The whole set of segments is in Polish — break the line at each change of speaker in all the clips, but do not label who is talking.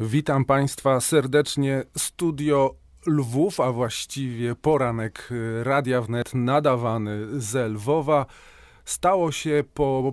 Witam Państwa serdecznie. Studio Lwów, a właściwie poranek y, Radia Wnet nadawany z Lwowa, stało się po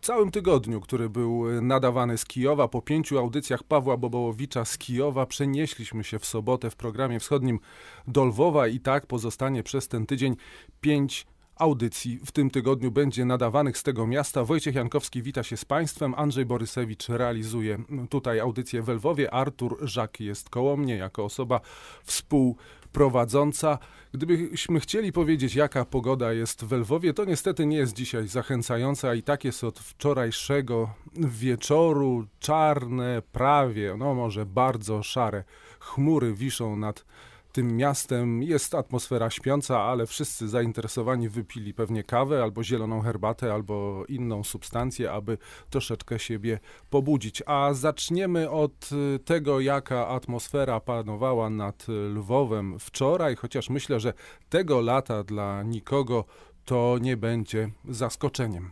całym tygodniu, który był y, nadawany z Kijowa, po pięciu audycjach Pawła Bobołowicza z Kijowa, przenieśliśmy się w sobotę w programie wschodnim do Lwowa i tak pozostanie przez ten tydzień pięć audycji w tym tygodniu będzie nadawanych z tego miasta. Wojciech Jankowski wita się z Państwem, Andrzej Borysewicz realizuje tutaj audycję w Lwowie, Artur Żak jest koło mnie jako osoba współprowadząca. Gdybyśmy chcieli powiedzieć, jaka pogoda jest w Lwowie, to niestety nie jest dzisiaj zachęcająca i tak jest od wczorajszego wieczoru. Czarne, prawie, no może bardzo szare chmury wiszą nad tym miastem jest atmosfera śpiąca, ale wszyscy zainteresowani wypili pewnie kawę albo zieloną herbatę, albo inną substancję, aby troszeczkę siebie pobudzić. A zaczniemy od y, tego, jaka atmosfera panowała nad y, Lwowem wczoraj, chociaż myślę, że tego lata dla nikogo to nie będzie zaskoczeniem.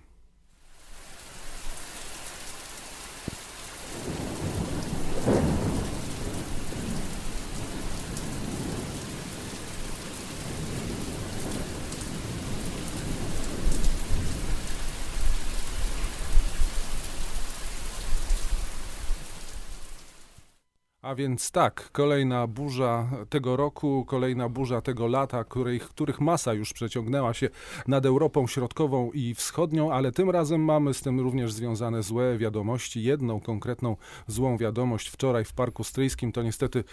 A więc tak, kolejna burza tego roku, kolejna burza tego lata, których, których masa już przeciągnęła się nad Europą Środkową i Wschodnią, ale tym razem mamy z tym również związane złe wiadomości. Jedną konkretną złą wiadomość wczoraj w Parku Stryjskim to niestety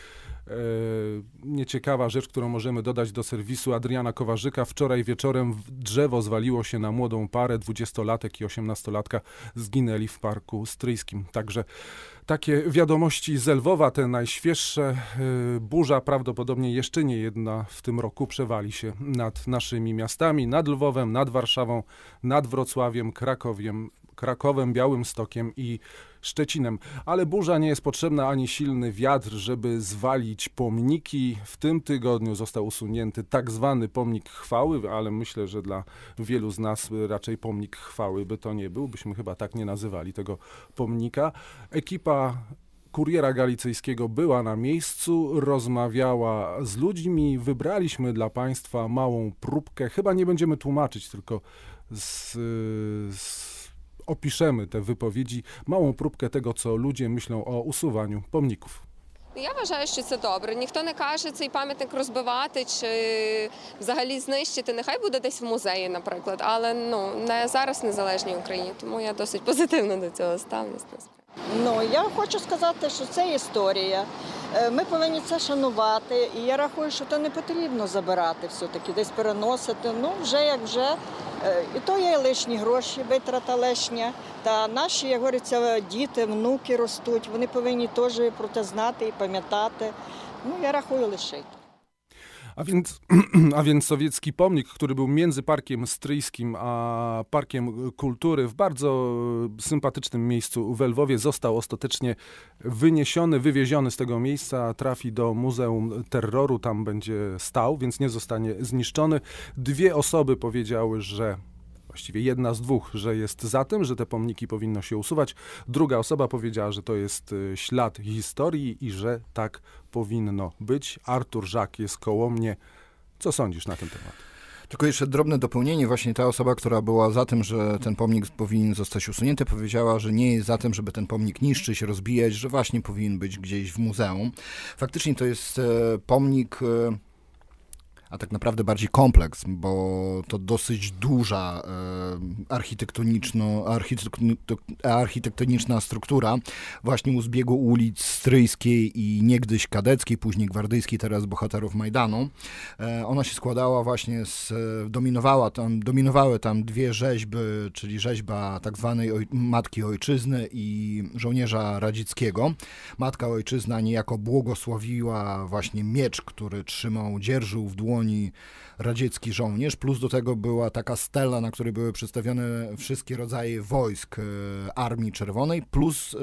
E, nieciekawa rzecz, którą możemy dodać do serwisu Adriana Kowarzyka. Wczoraj wieczorem drzewo zwaliło się na młodą parę, dwudziestolatek i osiemnastolatka zginęli w Parku Stryjskim. Także takie wiadomości z Lwowa, te najświeższe. E, burza prawdopodobnie jeszcze nie jedna w tym roku przewali się nad naszymi miastami, nad Lwowem, nad Warszawą, nad Wrocławiem, Krakowiem, Krakowem, Białymstokiem i Szczecinem. Ale burza nie jest potrzebna ani silny wiatr, żeby zwalić pomniki. W tym tygodniu został usunięty tak zwany pomnik chwały, ale myślę, że dla wielu z nas raczej pomnik chwały by to nie był. Byśmy chyba tak nie nazywali tego pomnika. Ekipa kuriera galicyjskiego była na miejscu, rozmawiała z ludźmi. Wybraliśmy dla Państwa małą próbkę. Chyba nie będziemy tłumaczyć, tylko z, z opiszemy te wypowiedzi, małą próbkę tego, co ludzie myślą o usuwaniu pomników.
Я вважаю, що це добре. Ніхто не каже цей пам'ятник розбивати чи взагалі знищити. Нехай буде десь в музеї, наприклад, але ну не зараз незалежній Україні. Тому я досить позитивно до цього ставлюсь. Ну я хочу сказати, що це історія. Е, ми повинні це шанувати, і я рахую, що це не потрібно забирати все-таки, десь переносити. Ну вже як вже. Е, і то є лишні гроші, витрата лишня. Та наші, як говориться, діти, внуки ростуть. Вони повинні теж про це знати і пам'ятати. Ну я рахую лишити.
A więc, a więc sowiecki pomnik, który był między Parkiem Stryjskim a Parkiem Kultury w bardzo sympatycznym miejscu w Lwowie, został ostatecznie wyniesiony, wywieziony z tego miejsca, trafi do Muzeum Terroru, tam będzie stał, więc nie zostanie zniszczony. Dwie osoby powiedziały, że właściwie jedna z dwóch, że jest za tym, że te pomniki powinno się usuwać. Druga osoba powiedziała, że to jest y, ślad historii i że tak powinno być. Artur Żak jest koło mnie. Co sądzisz na ten temat?
Tylko jeszcze drobne dopełnienie. Właśnie ta osoba, która była za tym, że ten pomnik powinien zostać usunięty, powiedziała, że nie jest za tym, żeby ten pomnik niszczyć, rozbijać, że właśnie powinien być gdzieś w muzeum. Faktycznie to jest e, pomnik e, a tak naprawdę bardziej kompleks, bo to dosyć duża e, architektoniczna struktura właśnie u zbiegu ulic Stryjskiej i niegdyś Kadeckiej, później Gwardyjskiej, teraz Bohaterów Majdanu. E, ona się składała właśnie z, dominowała tam, dominowały tam dwie rzeźby, czyli rzeźba tak zwanej oj, Matki Ojczyzny i żołnierza radzieckiego. Matka Ojczyzna niejako błogosławiła właśnie miecz, który trzymał, dzierżył w dłoni dłoni radziecki żołnierz, plus do tego była taka stela, na której były przedstawione wszystkie rodzaje wojsk e, Armii Czerwonej, plus e,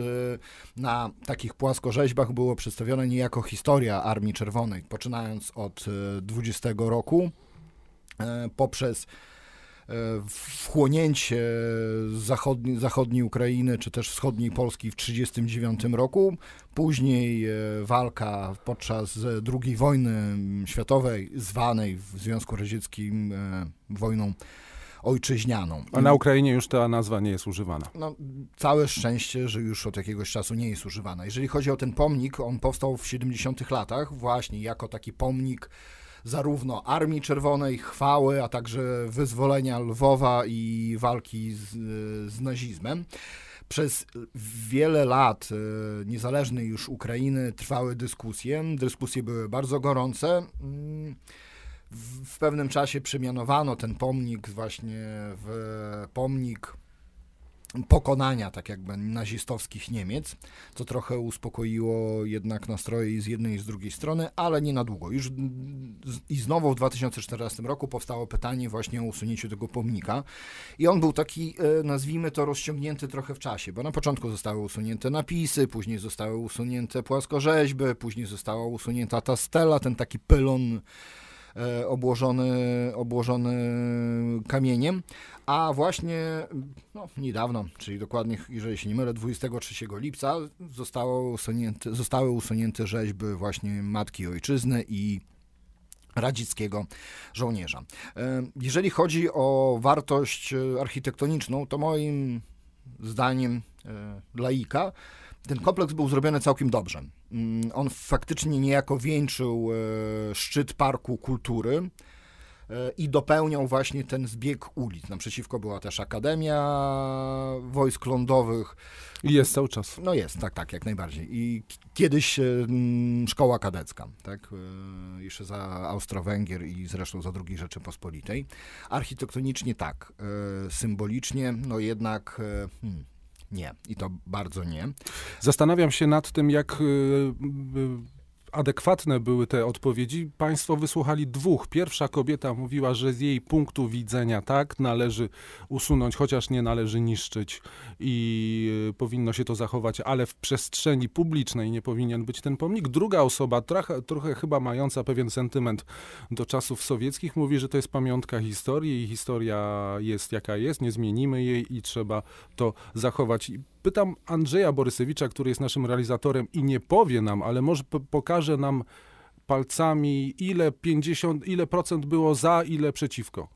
na takich płaskorzeźbach było przedstawione niejako historia Armii Czerwonej, poczynając od 20 e, roku poprzez E, wchłonięcie zachodni, zachodniej Ukrainy, czy też wschodniej Polski w 1939 roku, później e, walka podczas e, II wojny mm, światowej, zwanej w Związku Radzieckim wojną ojczyźnianą. A na
Ukrainie już ta nazwa nie jest używana.
No, całe szczęście, że już od jakiegoś czasu nie jest używana. Jeżeli chodzi o ten pomnik, on powstał w 70-tych latach właśnie jako taki pomnik zarówno Armii Czerwonej, chwały, a także wyzwolenia Lwowa i walki z, z nazizmem. Przez wiele lat e, niezależnej już Ukrainy trwały dyskusje. Dyskusje były bardzo gorące. Mm, w pewnym czasie przemianowano ten pomnik właśnie w pomnik pokonania, tak jakby nazistowskich Niemiec, co trochę uspokoiło jednak nastroje i z jednej i z drugiej strony, ale nie na długo. Już i znowu w 2014 roku powstało pytanie właśnie o usunięciu tego pomnika i on był taki, e, nazwijmy to, rozciągnięty trochę w czasie, bo na początku zostały usunięte napisy, później zostały usunięte płaskorzeźby, później została usunięta ta stela, ten taki pylon E, obłożony, obłożony kamieniem, a właśnie no, niedawno, czyli dokładnie, jeżeli się nie mylę, 23 lipca zostało usunięte, zostały usunięte rzeźby właśnie Matki Ojczyzny i radzieckiego żołnierza. E, jeżeli chodzi o wartość e, architektoniczną, to moim zdaniem laika ten kompleks był zrobiony całkiem dobrze. Mm, on faktycznie niejako wieńczył e, szczyt parku kultury e, i dopełniał właśnie ten zbieg ulic. Naprzeciwko była też Akademia Wojsk Lądowych. I jest cały czas. No jest, tak, tak, jak najbardziej. I kiedyś e, szkoła kadecka, tak, jeszcze za Austro-Węgier i zresztą za II Rzeczypospolitej. Architektonicznie tak, symbolicznie, no jednak... Hmm nie. I to bardzo nie.
Zastanawiam się nad tym, jak y, y, adekwatne były te odpowiedzi. Państwo wysłuchali dwóch. Pierwsza kobieta mówiła, że z jej punktu widzenia tak należy usunąć, chociaż nie należy niszczyć i e, powinno się to zachować, ale w przestrzeni publicznej nie powinien być ten pomnik. Druga osoba, trochę, trochę chyba mająca pewien sentyment do czasów sowieckich, mówi, że to jest pamiątka historii i historia jest jaka jest, nie zmienimy jej i trzeba to zachować. Pytam Andrzeja Borysewicza, który jest naszym realizatorem i nie powie nam, ale może pokaże nam palcami, ile 50, ile procent było za, ile przeciwko.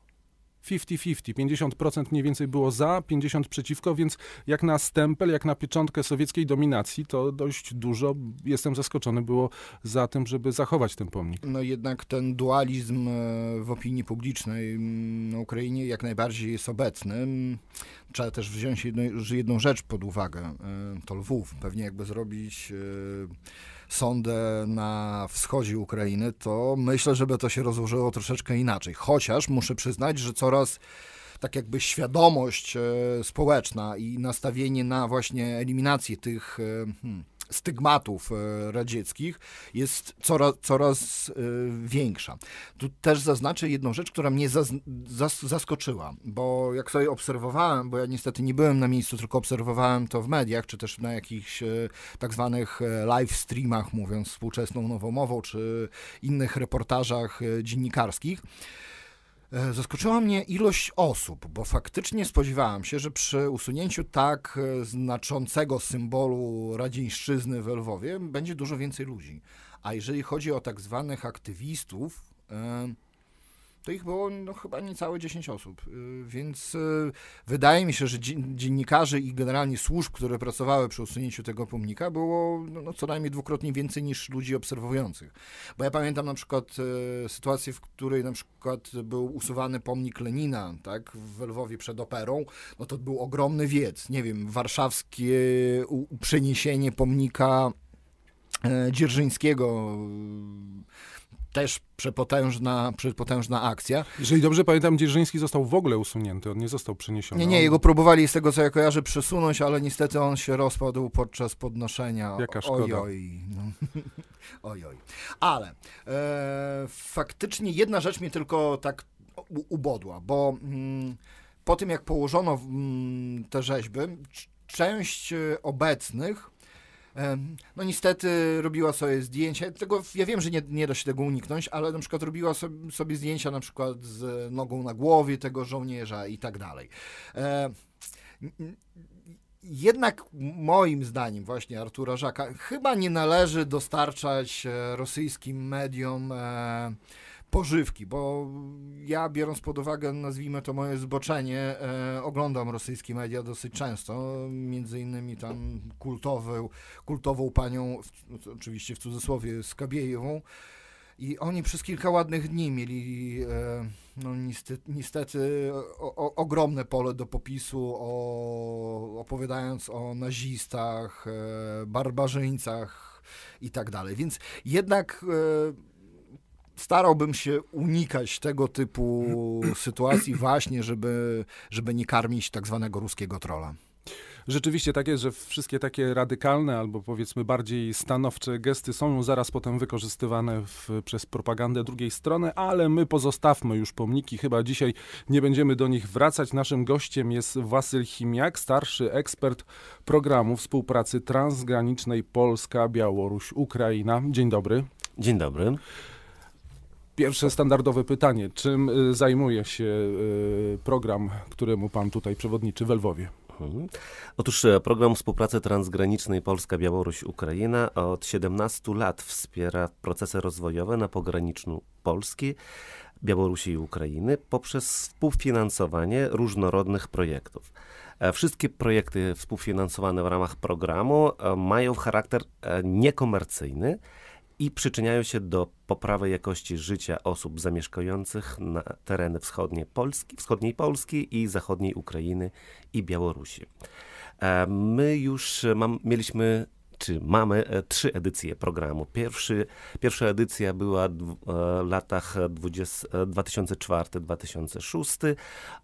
50-50, 50% mniej więcej było za, 50% przeciwko, więc jak na stempel, jak na pieczątkę sowieckiej dominacji, to dość dużo, jestem zaskoczony, było za tym, żeby zachować ten pomnik.
No jednak ten dualizm e, w opinii publicznej na Ukrainie jak najbardziej jest obecny. Trzeba też wziąć jedną, jedną rzecz pod uwagę, e, to Lwów. Pewnie jakby zrobić e, sądę na wschodzie Ukrainy, to myślę, żeby to się rozłożyło troszeczkę inaczej. Chociaż muszę przyznać, że coraz tak jakby świadomość e, społeczna i nastawienie na właśnie eliminację tych e, hmm, stygmatów e, radzieckich jest coraz, coraz e, większa. Tu też zaznaczę jedną rzecz, która mnie zaz, zas, zaskoczyła, bo jak sobie obserwowałem, bo ja niestety nie byłem na miejscu, tylko obserwowałem to w mediach, czy też na jakichś e, tak zwanych live streamach, mówiąc współczesną nową mową, czy innych reportażach dziennikarskich, E, zaskoczyła mnie ilość osób, bo faktycznie spodziewałam się, że przy usunięciu tak e, znaczącego symbolu radzińszczyzny w Lwowie będzie dużo więcej ludzi. A jeżeli chodzi o tak zwanych aktywistów, e, to ich było no, chyba niecałe 10 osób. Y, więc y, wydaje mi się, że dziennikarzy i generalnie służb, które pracowały przy usunięciu tego pomnika, było no, no, co najmniej dwukrotnie więcej niż ludzi obserwujących. Bo ja pamiętam na przykład y, sytuację, w której na przykład był usuwany pomnik Lenina, tak, w Lwowie przed operą, no to był ogromny wiec, nie wiem, warszawskie przeniesienie pomnika Dzierżyńskiego też przepotężna, przepotężna
akcja. Jeżeli dobrze pamiętam, Dzierżyński został w ogóle usunięty, on nie został przeniesiony. Nie, nie, jego
próbowali z tego, co ja kojarzę, przesunąć, ale niestety on się rozpadł podczas podnoszenia. Jaka szkoda. Ojoj. No. Ale e, faktycznie jedna rzecz mnie tylko tak ubodła, bo mm, po tym, jak położono mm, te rzeźby, część e, obecnych no niestety robiła sobie zdjęcia, tego ja wiem, że nie, nie da się tego uniknąć, ale na przykład robiła sobie, zdjęcia na przykład z nogą na głowie tego żołnierza i tak dalej. Jednak moim zdaniem właśnie Artura Żaka chyba nie należy dostarczać e, rosyjskim mediom e, pożywki, bo ja biorąc pod uwagę, nazwijmy to moje zboczenie, e, oglądam rosyjskie media dosyć często, między innymi tam kultową, kultową panią, w, oczywiście w cudzysłowie, Skabiejewą, i oni przez kilka ładnych dni mieli, e, no niestety, niestety o, o, ogromne pole do popisu, o, opowiadając o nazistach, e, barbarzyńcach i tak dalej. Więc jednak e, starałbym się unikać tego
typu sytuacji właśnie,
żeby, żeby nie karmić tak zwanego ruskiego trola.
Rzeczywiście tak jest, że wszystkie takie radykalne albo powiedzmy bardziej stanowcze gesty są zaraz potem wykorzystywane w, przez propagandę drugiej strony, ale my pozostawmy już pomniki, chyba dzisiaj nie będziemy do nich wracać. Naszym gościem jest Wasyl Chimiak, starszy ekspert programu współpracy transgranicznej Polska-Białoruś-Ukraina. Dzień dobry. Dzień dobry. Pierwsze standardowe pytanie. Czym y, zajmuje się y, program, któremu pan tutaj przewodniczy w Lwowie? Mhm.
Otóż e, program współpracy transgranicznej Polska-Białoruś-Ukraina od 17 lat wspiera procesy rozwojowe na pograniczu Polski, Białorusi i Ukrainy poprzez współfinansowanie różnorodnych projektów. E, wszystkie projekty współfinansowane w ramach programu e, mają charakter niekomercyjny i przyczyniają się do poprawy jakości życia osób zamieszkujących na tereny wschodniej Polski, wschodniej Polski i zachodniej Ukrainy i Białorusi. E, my już e, mam, mieliśmy czy mamy e, trzy edycje programu. Pierwszy, pierwsza edycja była w e, latach 2004-2006, e,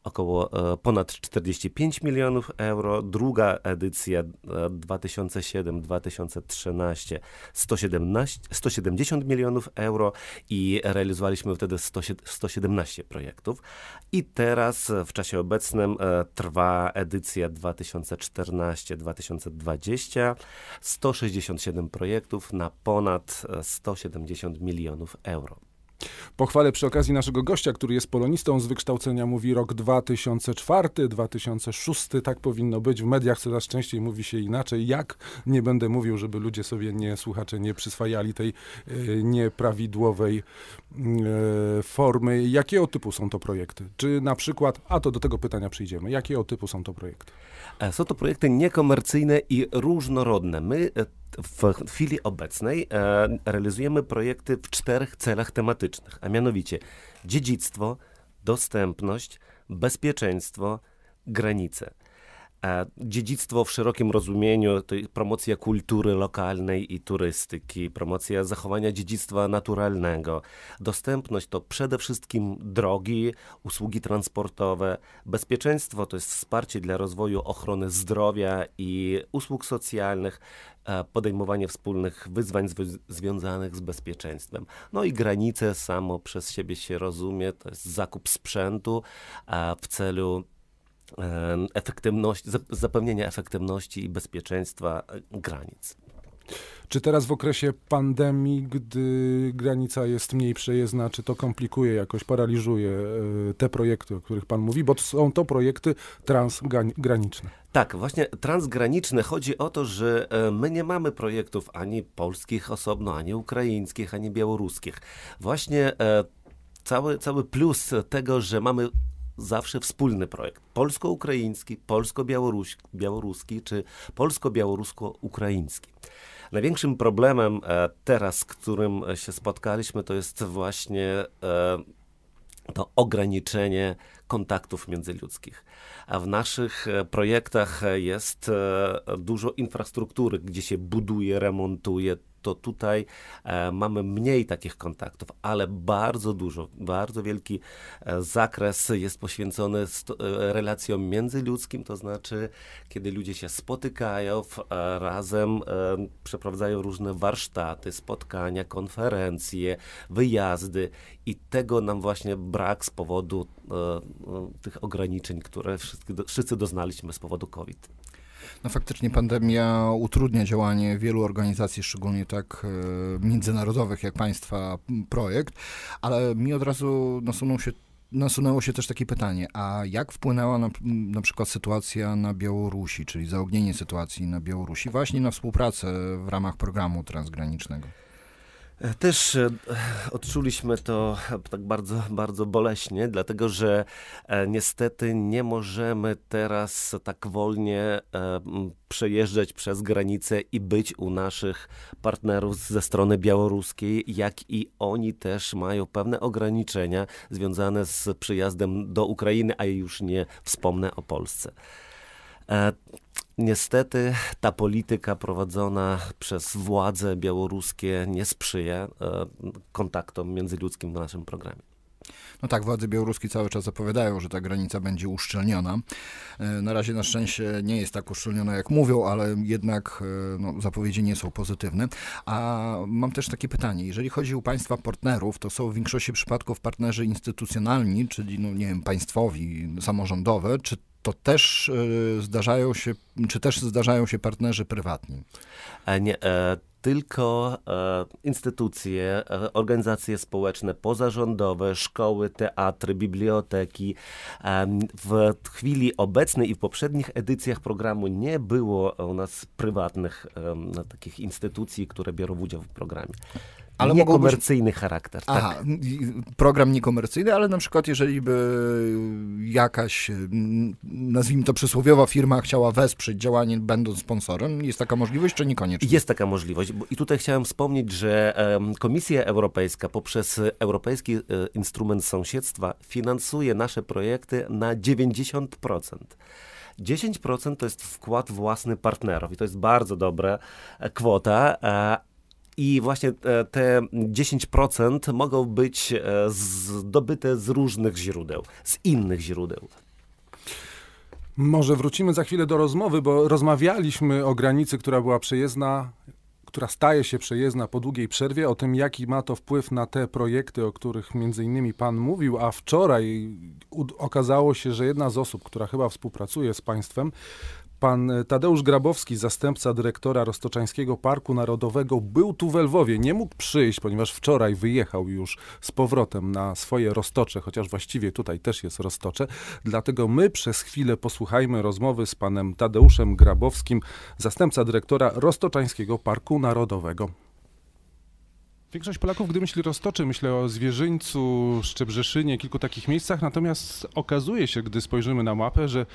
około ponad 45 milionów euro. Druga edycja 2007-2013 117, 170 milionów euro i realizowaliśmy wtedy 117 projektów. I teraz w czasie obecnym trwa edycja 2014-2020. 167 projektów na ponad 170 e, milionów euro.
Pochwalę przy okazji naszego gościa, który jest polonistą z wykształcenia, mówi rok 2004, 2006, tak powinno być. W mediach coraz częściej mówi się inaczej. Jak? Nie będę mówił, żeby ludzie sobie, nie słuchacze, nie przyswajali tej e, nieprawidłowej y, formy. Jakiego typu są to projekty? Czy na przykład, a to do tego pytania przyjdziemy, jakiego typu są to projekty?
E, są to projekty niekomercyjne i różnorodne. My e, w chwili obecnej e, realizujemy projekty w czterech celach tematycznych, a mianowicie dziedzictwo, dostępność, bezpieczeństwo, granice. E, dziedzictwo w szerokim rozumieniu, to promocja kultury lokalnej i turystyki, promocja zachowania dziedzictwa naturalnego. Dostępność to przede wszystkim drogi, usługi transportowe. Bezpieczeństwo to jest wsparcie dla rozwoju ochrony zdrowia i usług socjalnych, e, podejmowanie wspólnych wyzwań związanych z bezpieczeństwem. No i granice samo przez siebie się rozumie, to jest zakup sprzętu e, w celu efektywności, zapewnienia efektywności i bezpieczeństwa e, granic.
Czy teraz w okresie pandemii, gdy granica jest mniej przejezdna, czy to komplikuje jakoś, paraliżuje e, te projekty, o których Pan mówi, bo są to projekty transgraniczne?
Tak, właśnie transgraniczne. Chodzi o to, że e, my nie mamy projektów ani polskich osobno, ani ukraińskich, ani białoruskich. Właśnie cały, cały plus tego, że mamy zawsze wspólny projekt. Polsko-ukraiński, polsko-białoruski czy polsko-białorusko-ukraiński. Największym problemem e, teraz, z którym e, się spotkaliśmy, to jest właśnie e, to ograniczenie kontaktów międzyludzkich. A w naszych projektach jest dużo infrastruktury, gdzie się buduje, remontuje, to tutaj e, mamy mniej takich kontaktów, ale bardzo dużo, bardzo wielki e, zakres jest poświęcony e, relacjom międzyludzkim, to znaczy, kiedy ludzie się spotykają, razem przeprowadzają różne warsztaty, spotkania, konferencje, wyjazdy i tego nam właśnie brak z powodu tych ograniczeń, które wszyscy doznaliśmy z powodu COVID.
No faktycznie pandemia utrudnia działanie wielu organizacji, szczególnie tak e, międzynarodowych jak państwa projekt, ale mi od razu nasunął się nasunęło się też takie pytanie, a jak wpłynęła na, na przykład sytuacja na Białorusi, czyli zaognienie sytuacji na Białorusi właśnie na współpracę w ramach programu transgranicznego?
E, też e, odczuliśmy to tak bardzo, bardzo boleśnie, dlatego że e, niestety nie możemy teraz tak wolnie przejeżdżać przez granicę i być u naszych partnerów ze strony białoruskiej, jak i oni też mają pewne ograniczenia związane z przyjazdem do Ukrainy, a już nie wspomnę o Polsce. Niestety ta polityka prowadzona przez władze białoruskie nie sprzyja e, kontaktom międzyludzkim w naszym programie.
No tak, władze białoruskie cały czas zapowiadają, że ta granica będzie uszczelniona. E, na razie na szczęście nie jest tak uszczelniona, jak mówią, ale jednak e, no, zapowiedzi nie są pozytywne. A mam też takie pytanie. Jeżeli chodzi o państwa partnerów, to są w większości przypadków partnerzy instytucjonalni, czyli no, nie wiem, państwowi, samorządowe, czy to też y, zdarzają się, czy też zdarzają się partnerzy prywatni?
E, nie, e, tylko e, instytucje, organizacje społeczne, pozarządowe, szkoły, teatry, biblioteki. w chwili obecnej i w poprzednich edycjach programu nie było u nas prywatnych takich instytucji, które biorą udział w programie ale niekomercyjny być... charakter. Tak. Aha, tak. program niekomercyjny, ale na przykład
jeżeli by jakaś, nazwijmy to przysłowiowa firma chciała
wesprzeć działanie będąc sponsorem, jest taka możliwość czy niekoniecznie? Jest taka możliwość i tutaj chciałem wspomnieć, że Komisja Europejska poprzez Europejski e, Instrument Sąsiedztwa finansuje nasze projekty na 90%. 10% to jest wkład własny partnerów i to jest bardzo dobra e, kwota, e, i właśnie e, te 10% mogą być e, zdobyte z różnych źródeł, z innych źródeł.
Może wrócimy za chwilę do rozmowy, bo rozmawialiśmy o granicy, która była przejezdna, która staje się przejezdna po długiej przerwie, o tym, jaki ma to wpływ na te projekty, o których między innymi Pan mówił, a wczoraj okazało się, że jedna z osób, która chyba współpracuje z państwem, Pan Tadeusz Grabowski, zastępca dyrektora Roztoczańskiego Parku Narodowego, był tu w Lwowie. Nie mógł przyjść, ponieważ wczoraj wyjechał już z powrotem na swoje roztocze, chociaż właściwie tutaj też jest roztocze. Dlatego my przez chwilę posłuchajmy rozmowy z panem Tadeuszem Grabowskim, zastępca dyrektora Roztoczańskiego Parku Narodowego. Większość Polaków, gdy myśli roztoczy, myślę o Zwierzyńcu, Szczebrzeszynie, kilku takich miejscach, natomiast okazuje się, gdy spojrzymy na mapę, że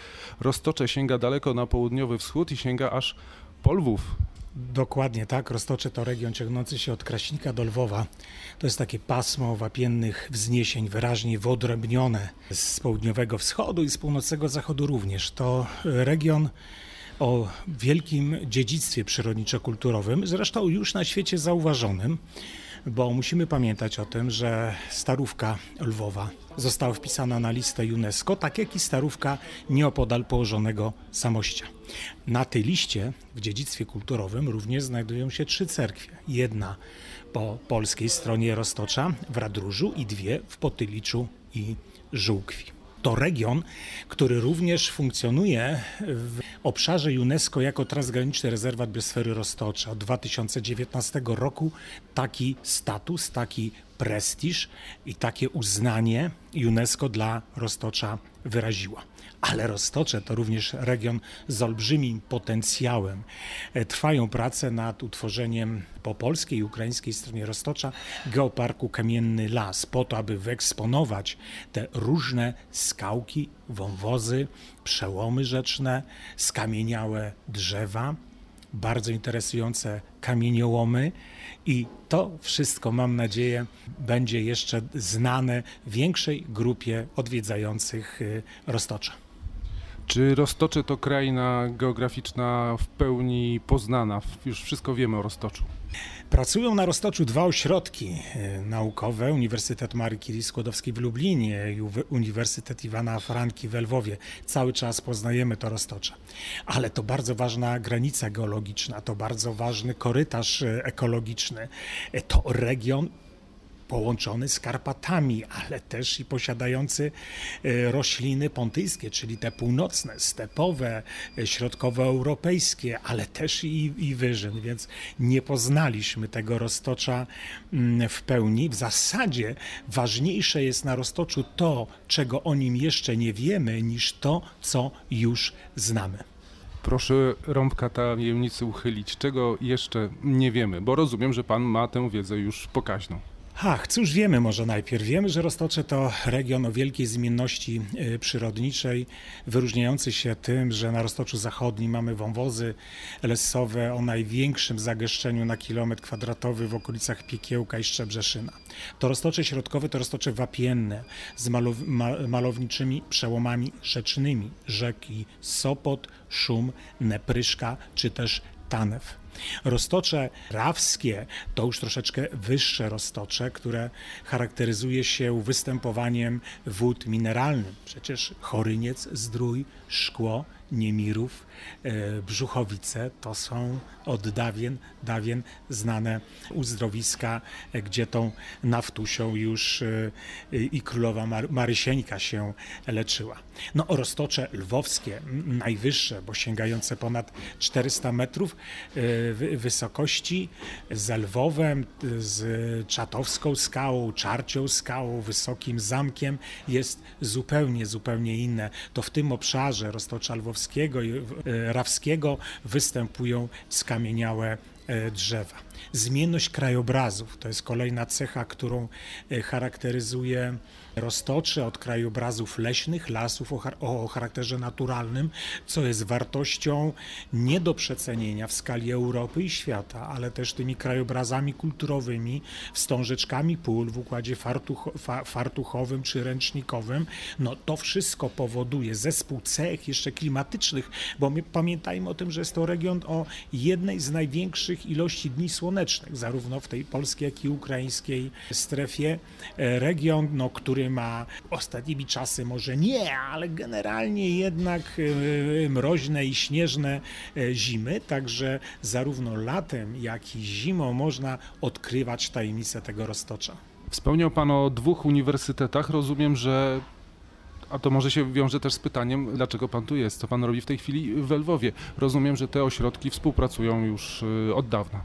roztocze sięga daleko na południowy
wschód i sięga aż po Lwów. Dokładnie tak. Roztocze to region ciągnący się od Kraśnika do Lwowa. To jest takie pasmo wapiennych wzniesień, wyraźnie wyodrębnione z południowego wschodu i z północnego zachodu również. To region o wielkim dziedzictwie przyrodniczo-kulturowym, zresztą już na świecie zauważonym bo musimy pamiętać o tym, że Starówka Lwowa została wpisana na listę UNESCO, tak jak i Starówka nieopodal położonego Samościa. Na tej liście w dziedzictwie kulturowym również znajdują się trzy cerkwie. Jedna po polskiej stronie Roztocza w Radróżu i dwie w Potyliczu i Żółkwi to region, który również funkcjonuje w obszarze UNESCO jako transgraniczny rezerwat biosfery roztocza. Od 2019 roku taki status, taki prestiż i takie uznanie UNESCO dla roztocza wyraziła ale Roztocze to również region z olbrzymim potencjałem. E, trwają prace nad utworzeniem po polskiej i ukraińskiej stronie Roztocza geoparku Kamienny Las, po to, aby wyeksponować te różne skałki, wąwozy, przełomy rzeczne, skamieniałe drzewa, bardzo interesujące kamieniołomy i to wszystko, mam nadzieję, będzie jeszcze znane większej grupie odwiedzających e, Roztocza. Czy Roztocze to kraina geograficzna w pełni poznana? Już wszystko wiemy o Roztoczu. Pracują na Roztoczu dwa ośrodki e, naukowe, Uniwersytet Marii Curie Skłodowskiej w Lublinie i Uniwersytet Iwana Franki w Lwowie. Cały czas poznajemy to Roztocze. Ale to bardzo ważna granica geologiczna, to bardzo ważny korytarz e, ekologiczny, e, to region połączony z Karpatami, ale też i posiadający e, rośliny pontyjskie, czyli te północne, stepowe, e, środkowoeuropejskie, ale też i, i wyżyn, więc nie poznaliśmy tego roztocza mm, w pełni. W zasadzie ważniejsze jest na roztoczu to, czego o nim jeszcze nie wiemy, niż to, co już znamy.
Proszę rąbka tajemnicy uchylić. Czego jeszcze nie wiemy? Bo rozumiem, że pan ma tę wiedzę już pokaźną.
Ach, cóż wiemy może najpierw? Wiemy, że Roztocze to region o wielkiej zmienności y, przyrodniczej, wyróżniający się tym, że na Roztoczu Zachodnim mamy wąwozy lesowe o największym zagęszczeniu na kilometr kwadratowy w okolicach Piekiełka i Szczebrzeszyna. To Roztocze Środkowe to Roztocze Wapienne z ma malowniczymi przełomami rzecznymi rzeki Sopot, Szum, Nepryszka czy też tanew. Roztocze rawskie to już troszeczkę wyższe roztocze, które charakteryzuje się występowaniem wód mineralnych. Przecież choryniec, zdrój, szkło, Niemirów, e, Brzuchowice. To są od dawien, dawien znane uzdrowiska, e, gdzie tą naftusią już e, i królowa Marysieńka się leczyła. No roztocze lwowskie, najwyższe, bo sięgające ponad 400 metrów wysokości, ze Lwowem, z Czatowską skałą, Czarcią skałą, wysokim zamkiem jest zupełnie, zupełnie inne. To w tym obszarze roztocza lwowskie i e, Rawskiego występują skamieniałe e, drzewa. Zmienność krajobrazów to jest kolejna cecha, którą e, charakteryzuje roztocze od krajobrazów leśnych, lasów o, o charakterze naturalnym, co jest wartością nie do przecenienia w skali Europy i świata, ale też tymi krajobrazami kulturowymi, wstążeczkami pól w układzie fartuch, fa, fartuchowym czy ręcznikowym. No to wszystko powoduje zespół cech jeszcze klimatycznych, bo my pamiętajmy o tym, że jest to region o jednej z największych ilości dni słonecznych słonecznych, zarówno w tej polskiej, jak i ukraińskiej strefie. E, region, no, który ma ostatnimi czasy może nie, ale generalnie jednak e, mroźne i śnieżne e, zimy, także zarówno latem, jak i zimą można odkrywać tajemnicę tego roztocza.
Wspomniał Pan o dwóch uniwersytetach. Rozumiem, że a to może się wiąże też z pytaniem, dlaczego pan tu jest, co pan robi w tej chwili w Lwowie.
Rozumiem, że te ośrodki współpracują już y, od dawna.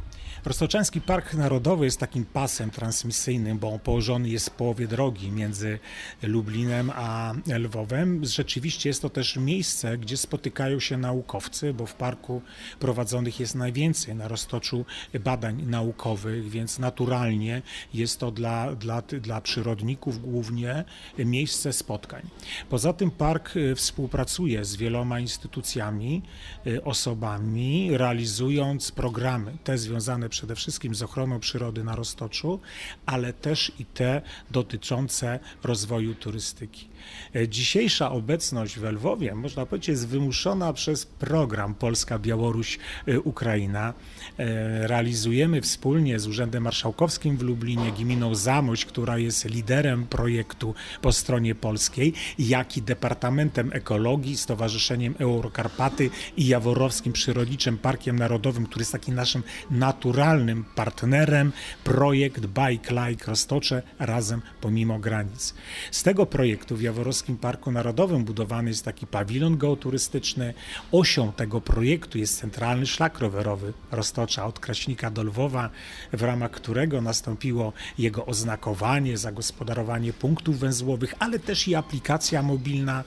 Rostoczęski Park Narodowy jest takim pasem transmisyjnym, bo położony jest w połowie drogi między Lublinem a Lwowem. Rzeczywiście jest to też miejsce, gdzie spotykają się naukowcy, bo w parku prowadzonych jest najwięcej na Roztoczu badań naukowych, więc naturalnie jest to dla, dla, dla przyrodników głównie miejsce spotkań. Poza tym park y, współpracuje z wieloma instytucjami, y, osobami, realizując programy, te związane przede wszystkim z ochroną przyrody na Roztoczu, ale też i te dotyczące rozwoju turystyki. E, dzisiejsza obecność w Lwowie, można powiedzieć, jest wymuszona przez program Polska-Białoruś-Ukraina. E, e, realizujemy wspólnie z Urzędem Marszałkowskim w Lublinie, gminą Zamość, która jest liderem projektu po stronie polskiej, jak i Departamentem Ekologii, Stowarzyszeniem Eurokarpaty i Jaworowskim Przyrodniczym Parkiem Narodowym, który jest takim naszym naturalnym naturalnym partnerem projekt Bike Like Roztocze razem pomimo granic. Z tego projektu w Jaworowskim Parku Narodowym budowany jest taki pawilon geoturystyczny. Osią tego projektu jest centralny szlak rowerowy Roztocza od Kraśnika do Lwowa, w ramach którego nastąpiło jego oznakowanie, zagospodarowanie punktów węzłowych, ale też i aplikacja mobilna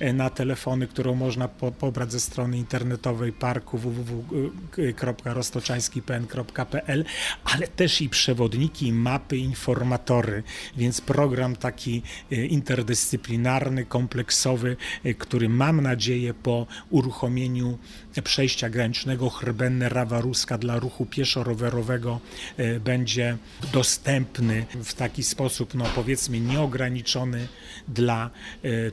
e, na telefony, którą można po, pobrać ze strony internetowej parku www.roztoczański.pn.pl e, ale też i przewodniki, mapy, informatory, więc program taki e, interdyscyplinarny, kompleksowy, e, który mam nadzieję po uruchomieniu przejścia granicznego Chrbenne Rawa Ruska dla ruchu pieszo-rowerowego e, będzie dostępny w taki sposób, no powiedzmy, nieograniczony dla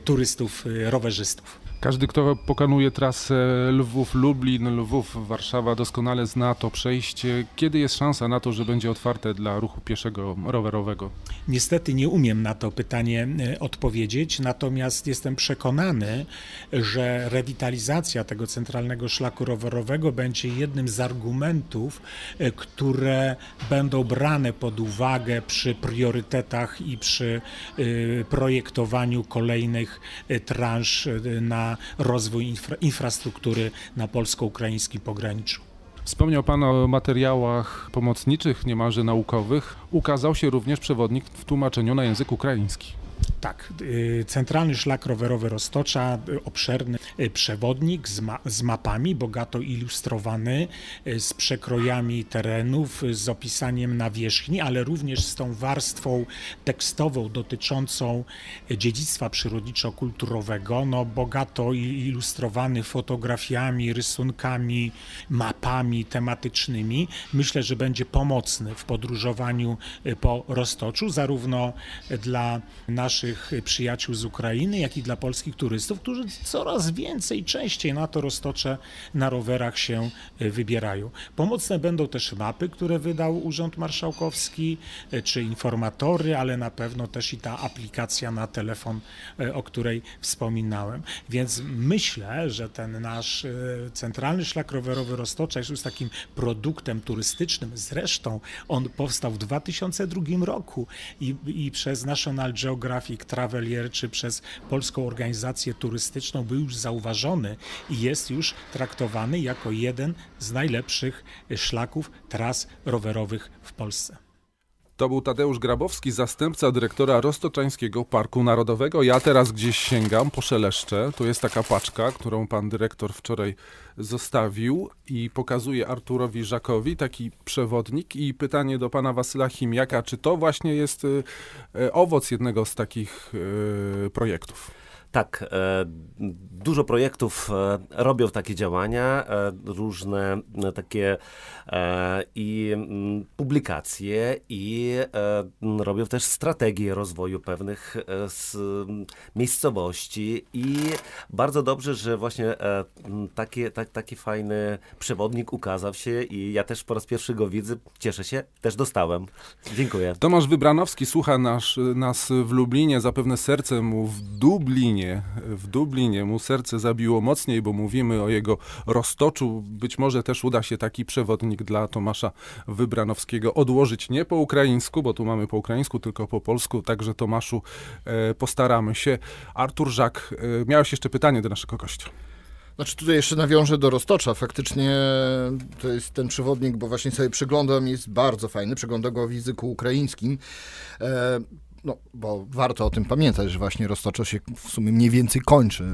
turystów rowerzystów.
Każdy, kto pokonuje trasę Lwów-Lublin, Lwów-Warszawa doskonale zna to przejście. Kiedy jest szansa na to, że będzie otwarte
dla ruchu pieszego, rowerowego? Niestety nie umiem na to pytanie e, odpowiedzieć, natomiast jestem przekonany, że rewitalizacja tego centralnego szlaku rowerowego będzie jednym z argumentów, e, które będą brane pod uwagę przy priorytetach i przy e, projektowaniu kolejnych transz na rozwój infra infrastruktury na polsko-ukraińskim pograniczu. Wspomniał Pan
o materiałach pomocniczych, niemalże naukowych. Ukazał się również przewodnik w tłumaczeniu na język ukraiński.
Tak, y, centralny szlak rowerowy roztocza y, obszerny y, przewodnik z, ma z, mapami, bogato ilustrowany, z przekrojami terenów, z opisaniem nawierzchni, ale również z tą warstwą tekstową dotyczącą dziedzictwa przyrodniczo-kulturowego, no, bogato ilustrowany fotografiami, rysunkami, mapami mapami tematycznymi. Myślę, że będzie pomocny w podróżowaniu y, po Roztoczu, zarówno dla naszych przyjaciół z Ukrainy, jak i dla polskich turystów, którzy coraz więcej, częściej na to Roztocze na rowerach się y, wybierają. Pomocne będą też mapy, które wydał Urząd Marszałkowski, y, czy informatory, ale na pewno też i ta aplikacja na telefon, o której wspominałem. Więc myślę, że ten nasz centralny szlak rowerowy Roztocze jest już takim produktem turystycznym. Zresztą on powstał w 2002 roku i, i przez National Geographic Traveler czy przez Polską Organizację Turystyczną był już zauważony i jest już traktowany jako jeden z najlepszych szlaków tras rowerowych w Polsce.
To był Tadeusz Grabowski, zastępca dyrektora Rostoczańskiego Parku Narodowego. Ja teraz gdzieś sięgam, poszeleszczę. To jest taka paczka, którą pan dyrektor wczoraj zostawił i pokazuje Arturowi Żakowi taki przewodnik i pytanie do pana Wasyla Chimiaka, czy to właśnie jest y, y, owoc jednego z takich y, projektów? Tak, e, dużo projektów e, robią takie działania,
e, różne takie i mm, publikacje i robią też strategie rozwoju pewnych miejscowości i bardzo dobrze, że właśnie taki, taki fajny przewodnik ukazał się i ja też po raz pierwszy go widzę, cieszę się, też dostałem.
Dziękuję. Tomasz Wybranowski słucha nas, nas w Lublinie, zapewne serce mu w Dublinie Dublinie. W Dublinie mu serce zabiło mocniej, bo mówimy o jego roztoczu. Być może też uda się taki przewodnik dla Tomasza Wybranowskiego odłożyć nie po ukraińsku, bo tu mamy po ukraińsku, tylko po polsku. Także Tomaszu e, postaramy się. Artur Żak, e, miałeś jeszcze pytanie do naszego gościa. Znaczy tutaj jeszcze nawiążę do Roztocza.
Faktycznie to jest ten przewodnik, bo właśnie sobie przyglądam, jest bardzo fajny. Przeglądam go w języku ukraińskim. E, no, bo warto o tym pamiętać, że właśnie roztocza się w sumie mniej więcej kończy y,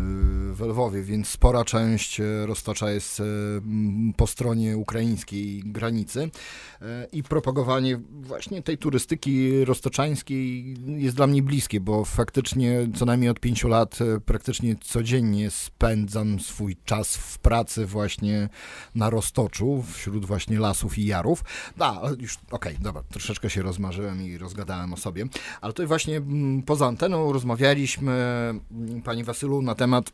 w Lwowie, więc spora część y, roztocza jest y, po stronie ukraińskiej granicy i propagowanie właśnie tej turystyki roztoczańskiej jest dla mnie bliskie, bo faktycznie co najmniej od pięciu lat praktycznie codziennie spędzam swój czas w pracy właśnie na roztoczu, wśród właśnie lasów i jarów. No, już okej, okay, dobra, troszeczkę się rozmarzyłem i rozgadałem o sobie, ale to tutaj właśnie mm, poza anteną rozmawialiśmy, mm, pani Wasylu, na temat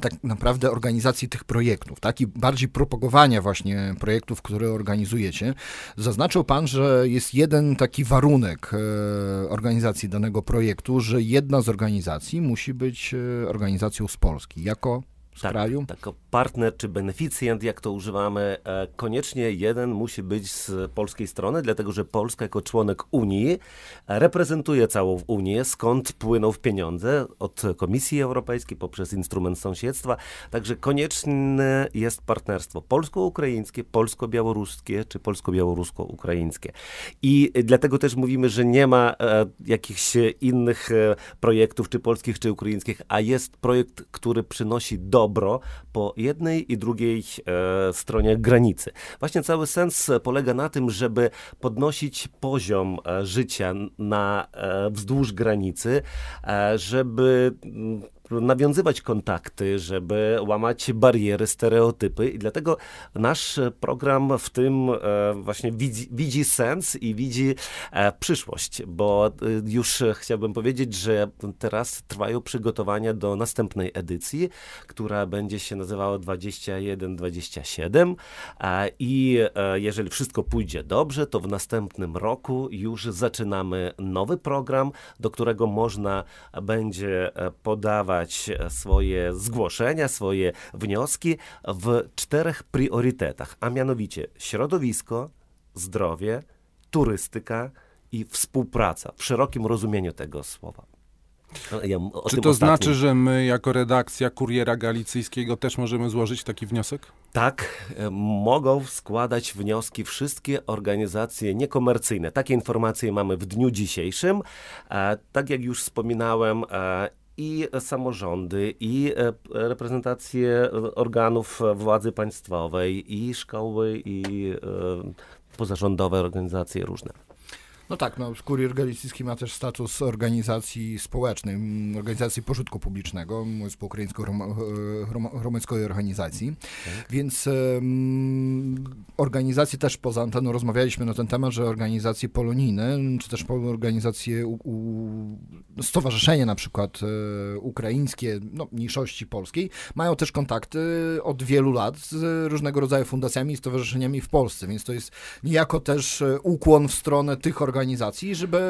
tak naprawdę organizacji tych projektów, tak? I bardziej propagowania właśnie projektów, które organizujecie. Zaznaczył Pan, że jest jeden taki warunek e, organizacji danego projektu, że jedna z organizacji musi być e, organizacją z Polski. Jako
z tak, kraju. Tak, partner czy beneficjent, jak to używamy, e, koniecznie jeden musi być z polskiej strony, dlatego że Polska jako członek Unii reprezentuje całą Unię, skąd płyną pieniądze od Komisji Europejskiej poprzez instrument sąsiedztwa. Także konieczne jest partnerstwo polsko-ukraińskie, polsko-białoruskie czy polsko-białorusko-ukraińskie. I dlatego też mówimy, że nie ma e, jakichś innych e, projektów, czy polskich, czy ukraińskich, a jest projekt, który przynosi do dobro po jednej i drugiej e, stronie granicy. Właśnie cały sens polega na tym, żeby podnosić poziom e, życia na e, wzdłuż granicy, e, żeby no, nawiązywać kontakty, żeby łamać bariery, stereotypy i dlatego nasz program w tym e, właśnie widzi, widzi sens i widzi e, przyszłość, bo e, już chciałbym powiedzieć, że teraz trwają przygotowania do następnej edycji, która będzie się nazywała 21-27 i jeżeli wszystko pójdzie dobrze, to w następnym roku już zaczynamy nowy program, do którego można będzie podawać E, swoje zgłoszenia, swoje wnioski w czterech priorytetach, a mianowicie środowisko, zdrowie, turystyka i współpraca w szerokim rozumieniu tego słowa. No, ja Czy to ostatnim... znaczy,
że my jako redakcja Kuriera Galicyjskiego też możemy złożyć taki wniosek?
Tak, e, mogą składać wnioski wszystkie organizacje niekomercyjne. Takie informacje mamy w dniu dzisiejszym. E, tak jak już wspominałem, i samorządy, i e, reprezentacje e, organów władzy państwowej, i szkoły, i e, pozarządowe organizacje różne.
No tak, no, Kurier Galicyjski ma też status organizacji społecznej, mm, organizacji pożytku publicznego, z po ukraińsku romańskiej e, organizacji, tak. więc um, organizacji też poza anteną rozmawialiśmy na ten temat, że organizacje polonijne, czy też organizacje, u, u, stowarzyszenie na przykład e, ukraińskie, no, mniejszości polskiej, mają też kontakty od wielu lat z różnego rodzaju fundacjami i stowarzyszeniami w Polsce, więc to jest niejako też e, ukłon w stronę tych organizacji, organizacji, żeby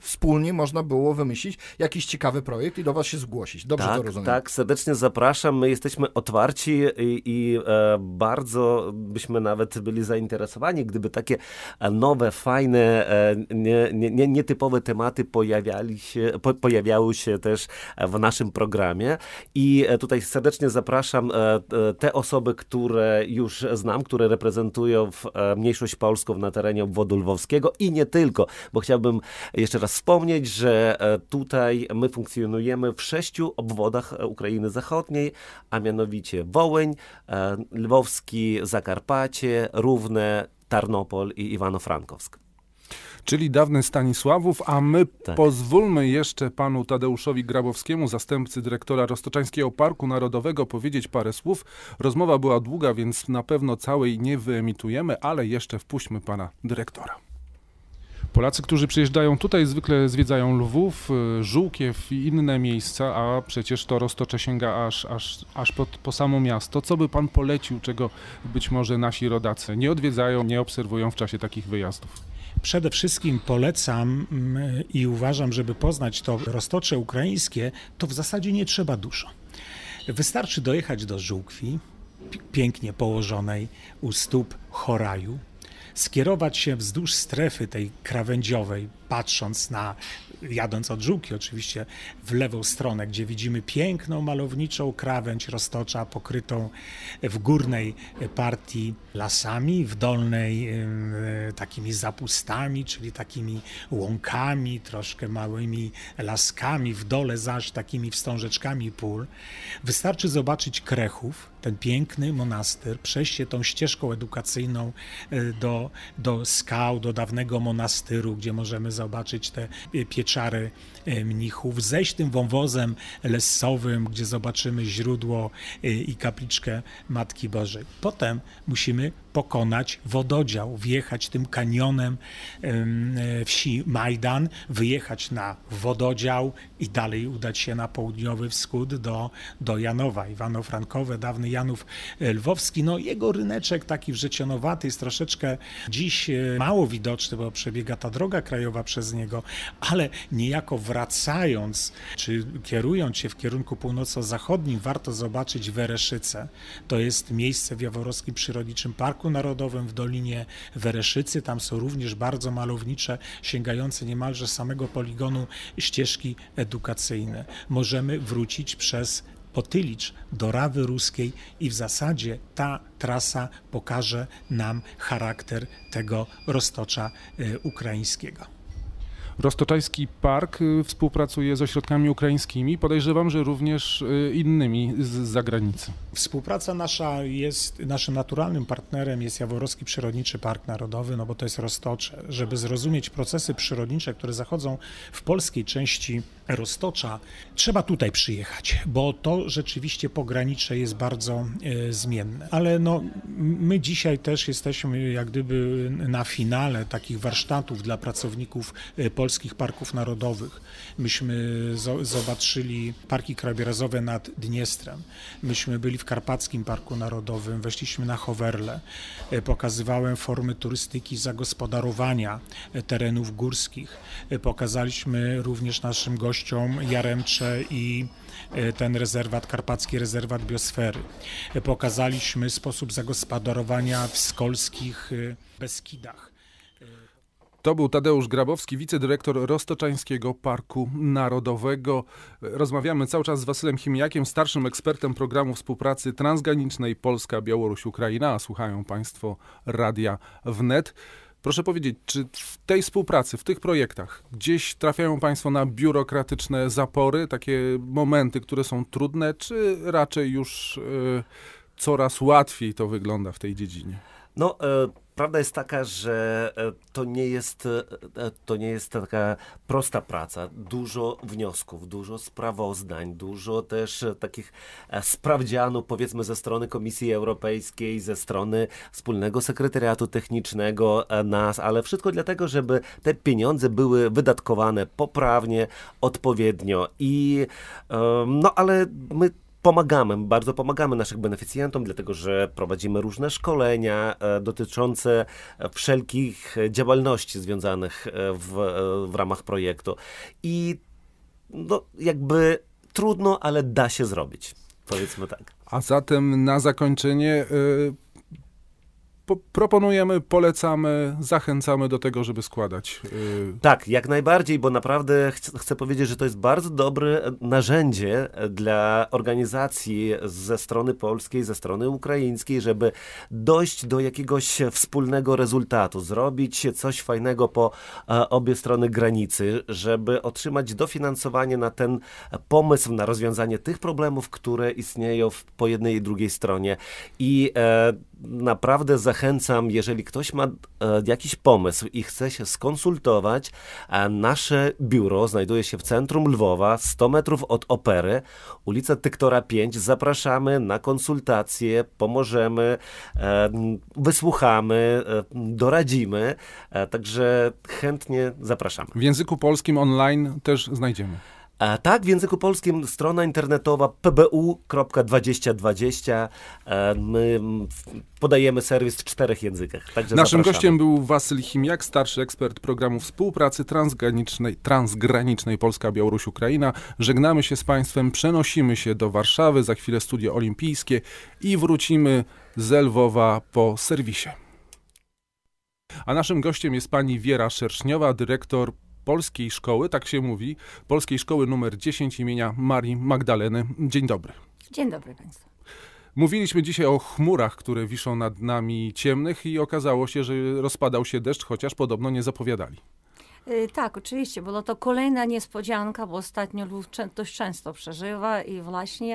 wspólnie można było wymyślić jakiś ciekawy projekt i do was się zgłosić. Dobrze tak, to rozumiem. Tak,
serdecznie zapraszam. My jesteśmy otwarci i, i e, bardzo byśmy nawet byli zainteresowani, gdyby takie nowe, fajne, e, nie, nie, nietypowe tematy pojawiali się, po, pojawiały się też w naszym programie. I e, tutaj serdecznie zapraszam e, e, te osoby, które już znam, które reprezentują mniejszość polską na terenie obwodu lwowskiego i nie tylko bo chciałbym jeszcze raz wspomnieć, że e, tutaj my funkcjonujemy w sześciu obwodach e, Ukrainy Zachodniej, a mianowicie Wołyń, e, Lwowski, Zakarpacie, Równe, Tarnopol i Iwano-Frankowsk
czyli dawny Stanisławów, a my tak. pozwólmy jeszcze panu Tadeuszowi Grabowskiemu, zastępcy dyrektora Rostoczańskiego Parku Narodowego, powiedzieć parę słów. Rozmowa była długa, więc na pewno całej nie wyemitujemy, ale jeszcze wpuśćmy pana dyrektora. Polacy, którzy przyjeżdżają tutaj, zwykle zwiedzają Lwów, y, Żółkiew i inne miejsca, a przecież to roztocze sięga aż, aż, aż pod, po samo miasto. Co by pan polecił, czego być może nasi rodacy nie odwiedzają, nie obserwują w czasie takich wyjazdów?
Przede wszystkim polecam mm, i uważam, żeby poznać to roztocze ukraińskie, to w zasadzie nie trzeba dużo. Wystarczy dojechać do Żółkwi, pięknie położonej u stóp Choraju, skierować się wzdłuż strefy tej krawędziowej, patrząc na, jadąc od żółki oczywiście, w lewą stronę, gdzie widzimy piękną, malowniczą krawędź roztocza pokrytą w górnej partii lasami, w dolnej takimi zapustami, czyli takimi łąkami, troszkę małymi laskami, w dole zaś takimi wstążeczkami pól. Wystarczy zobaczyć Krechów, ten piękny monastyr, przejść się tą ścieżką edukacyjną e, do, do skał, do dawnego monastyru, gdzie możemy zobaczyć zobaczyć te e, pieczary e, mnichów, zejść tym wąwozem lesowym, gdzie zobaczymy źródło e, i kapliczkę Matki Bożej. Potem musimy pokonać wododział, wjechać tym kanionem e, wsi Majdan, wyjechać na wododział i dalej udać się na południowy wschód do, do Janowa. Iwano-Frankowe, dawny Janów Lwowski, no jego ryneczek taki wrzecionowaty jest troszeczkę dziś e, mało widoczny, bo przebiega ta droga krajowa przez niego, ale niejako wracając, czy kierując się w kierunku północno-zachodnim, warto zobaczyć Wereszyce. To jest miejsce w Jaworowskim Przyrodniczym Parku, Parku Narodowym, w Dolinie Wereszycy. Tam są również bardzo malownicze, sięgające niemalże samego poligonu ścieżki edukacyjne. Możemy wrócić przez Potylicz do Rawy Ruskiej i w zasadzie ta trasa pokaże nam charakter tego roztocza y, ukraińskiego.
Roztoczański Park y, współpracuje z ośrodkami ukraińskimi, podejrzewam,
że również y, innymi z zagranicy. Współpraca nasza jest, naszym naturalnym partnerem jest Jaworowski Przyrodniczy Park Narodowy, no bo to jest roztocze. Żeby zrozumieć procesy przyrodnicze, które zachodzą w polskiej części roztocza, trzeba tutaj przyjechać, bo to rzeczywiście pogranicze jest bardzo e, zmienne. Ale no, my dzisiaj też jesteśmy jak gdyby na finale takich warsztatów dla pracowników e, polskich parków narodowych. Myśmy zobaczyli parki krajobrazowe nad Dniestrem. Myśmy byli w Karpackim Parku Narodowym, weszliśmy na Hoverle, e, Pokazywałem formy turystyki zagospodarowania e, terenów górskich. E, pokazaliśmy również naszym gościom Jaremcze i ten rezerwat, Karpacki Rezerwat Biosfery. Pokazaliśmy sposób zagospodarowania w skolskich Beskidach.
To był Tadeusz Grabowski, wicedyrektor Rostoczańskiego Parku Narodowego. Rozmawiamy cały czas z Wasylem Chimiakiem, starszym ekspertem programu współpracy transgranicznej Polska-Białoruś-Ukraina, a słuchają Państwo radia wnet. Proszę powiedzieć, czy w tej współpracy, w tych projektach gdzieś trafiają Państwo na biurokratyczne zapory, takie momenty, które są trudne, czy raczej już y, coraz łatwiej to wygląda w tej dziedzinie?
No, y Prawda jest taka, że e, to nie jest, e, e, to nie jest taka prosta praca. Dużo wniosków, dużo sprawozdań, dużo też takich sprawdzianów, powiedzmy, ze strony Komisji Europejskiej, ze strony wspólnego sekretariatu technicznego nas, ale wszystko dlatego, żeby te pieniądze były wydatkowane poprawnie, odpowiednio. I no, ale my pomagamy, bardzo pomagamy naszych beneficjentom, dlatego że prowadzimy różne szkolenia e, dotyczące wszelkich działalności związanych e, w, e, w ramach projektu. I no, jakby trudno,
ale da się zrobić.
Powiedzmy tak.
A zatem na zakończenie po proponujemy, polecamy, zachęcamy do tego, żeby składać. Y, tak, jak najbardziej, bo naprawdę ch chcę powiedzieć, że to jest bardzo dobre e, narzędzie
e, dla organizacji ze strony polskiej, ze strony ukraińskiej, żeby dojść do jakiegoś wspólnego rezultatu, zrobić coś fajnego po e, obie strony granicy, żeby otrzymać dofinansowanie na ten pomysł, na rozwiązanie tych problemów, które istnieją w, po jednej i drugiej stronie. I e, naprawdę zachęcam, jeżeli ktoś ma e, jakiś pomysł i chce się skonsultować, e, nasze biuro znajduje się w centrum Lwowa, 100 metrów od Opery, ulica Tyktora 5. Zapraszamy na konsultacje, pomożemy, e, wysłuchamy, doradzimy, także chętnie zapraszamy. W języku polskim online też znajdziemy. A tak, w języku polskim strona internetowa pbu.2020. E, my podajemy serwis w czterech językach.
Naszym zapraszamy. gościem był Wasyl Chimiak, starszy ekspert programu współpracy transgranicznej, transgranicznej Polska-Białoruś-Ukraina. Żegnamy się z Państwem, przenosimy się do Warszawy, za chwilę studia olimpijskie i wrócimy z Lwowa po serwisie. A naszym gościem jest pani Wiera Szerszniowa, dyrektor polskiej szkoły, tak się mówi, polskiej szkoły numer 10 imienia Marii Magdaleny. Dzień dobry.
Dzień dobry Państwu.
Mówiliśmy dzisiaj o chmurach, które wiszą nad nami ciemnych i okazało się, że rozpadał się deszcz, chociaż podobno nie zapowiadali.
Y, tak, oczywiście. bo no to kolejna niespodzianka, bo ostatnio Lwów dość często przeżywa i właśnie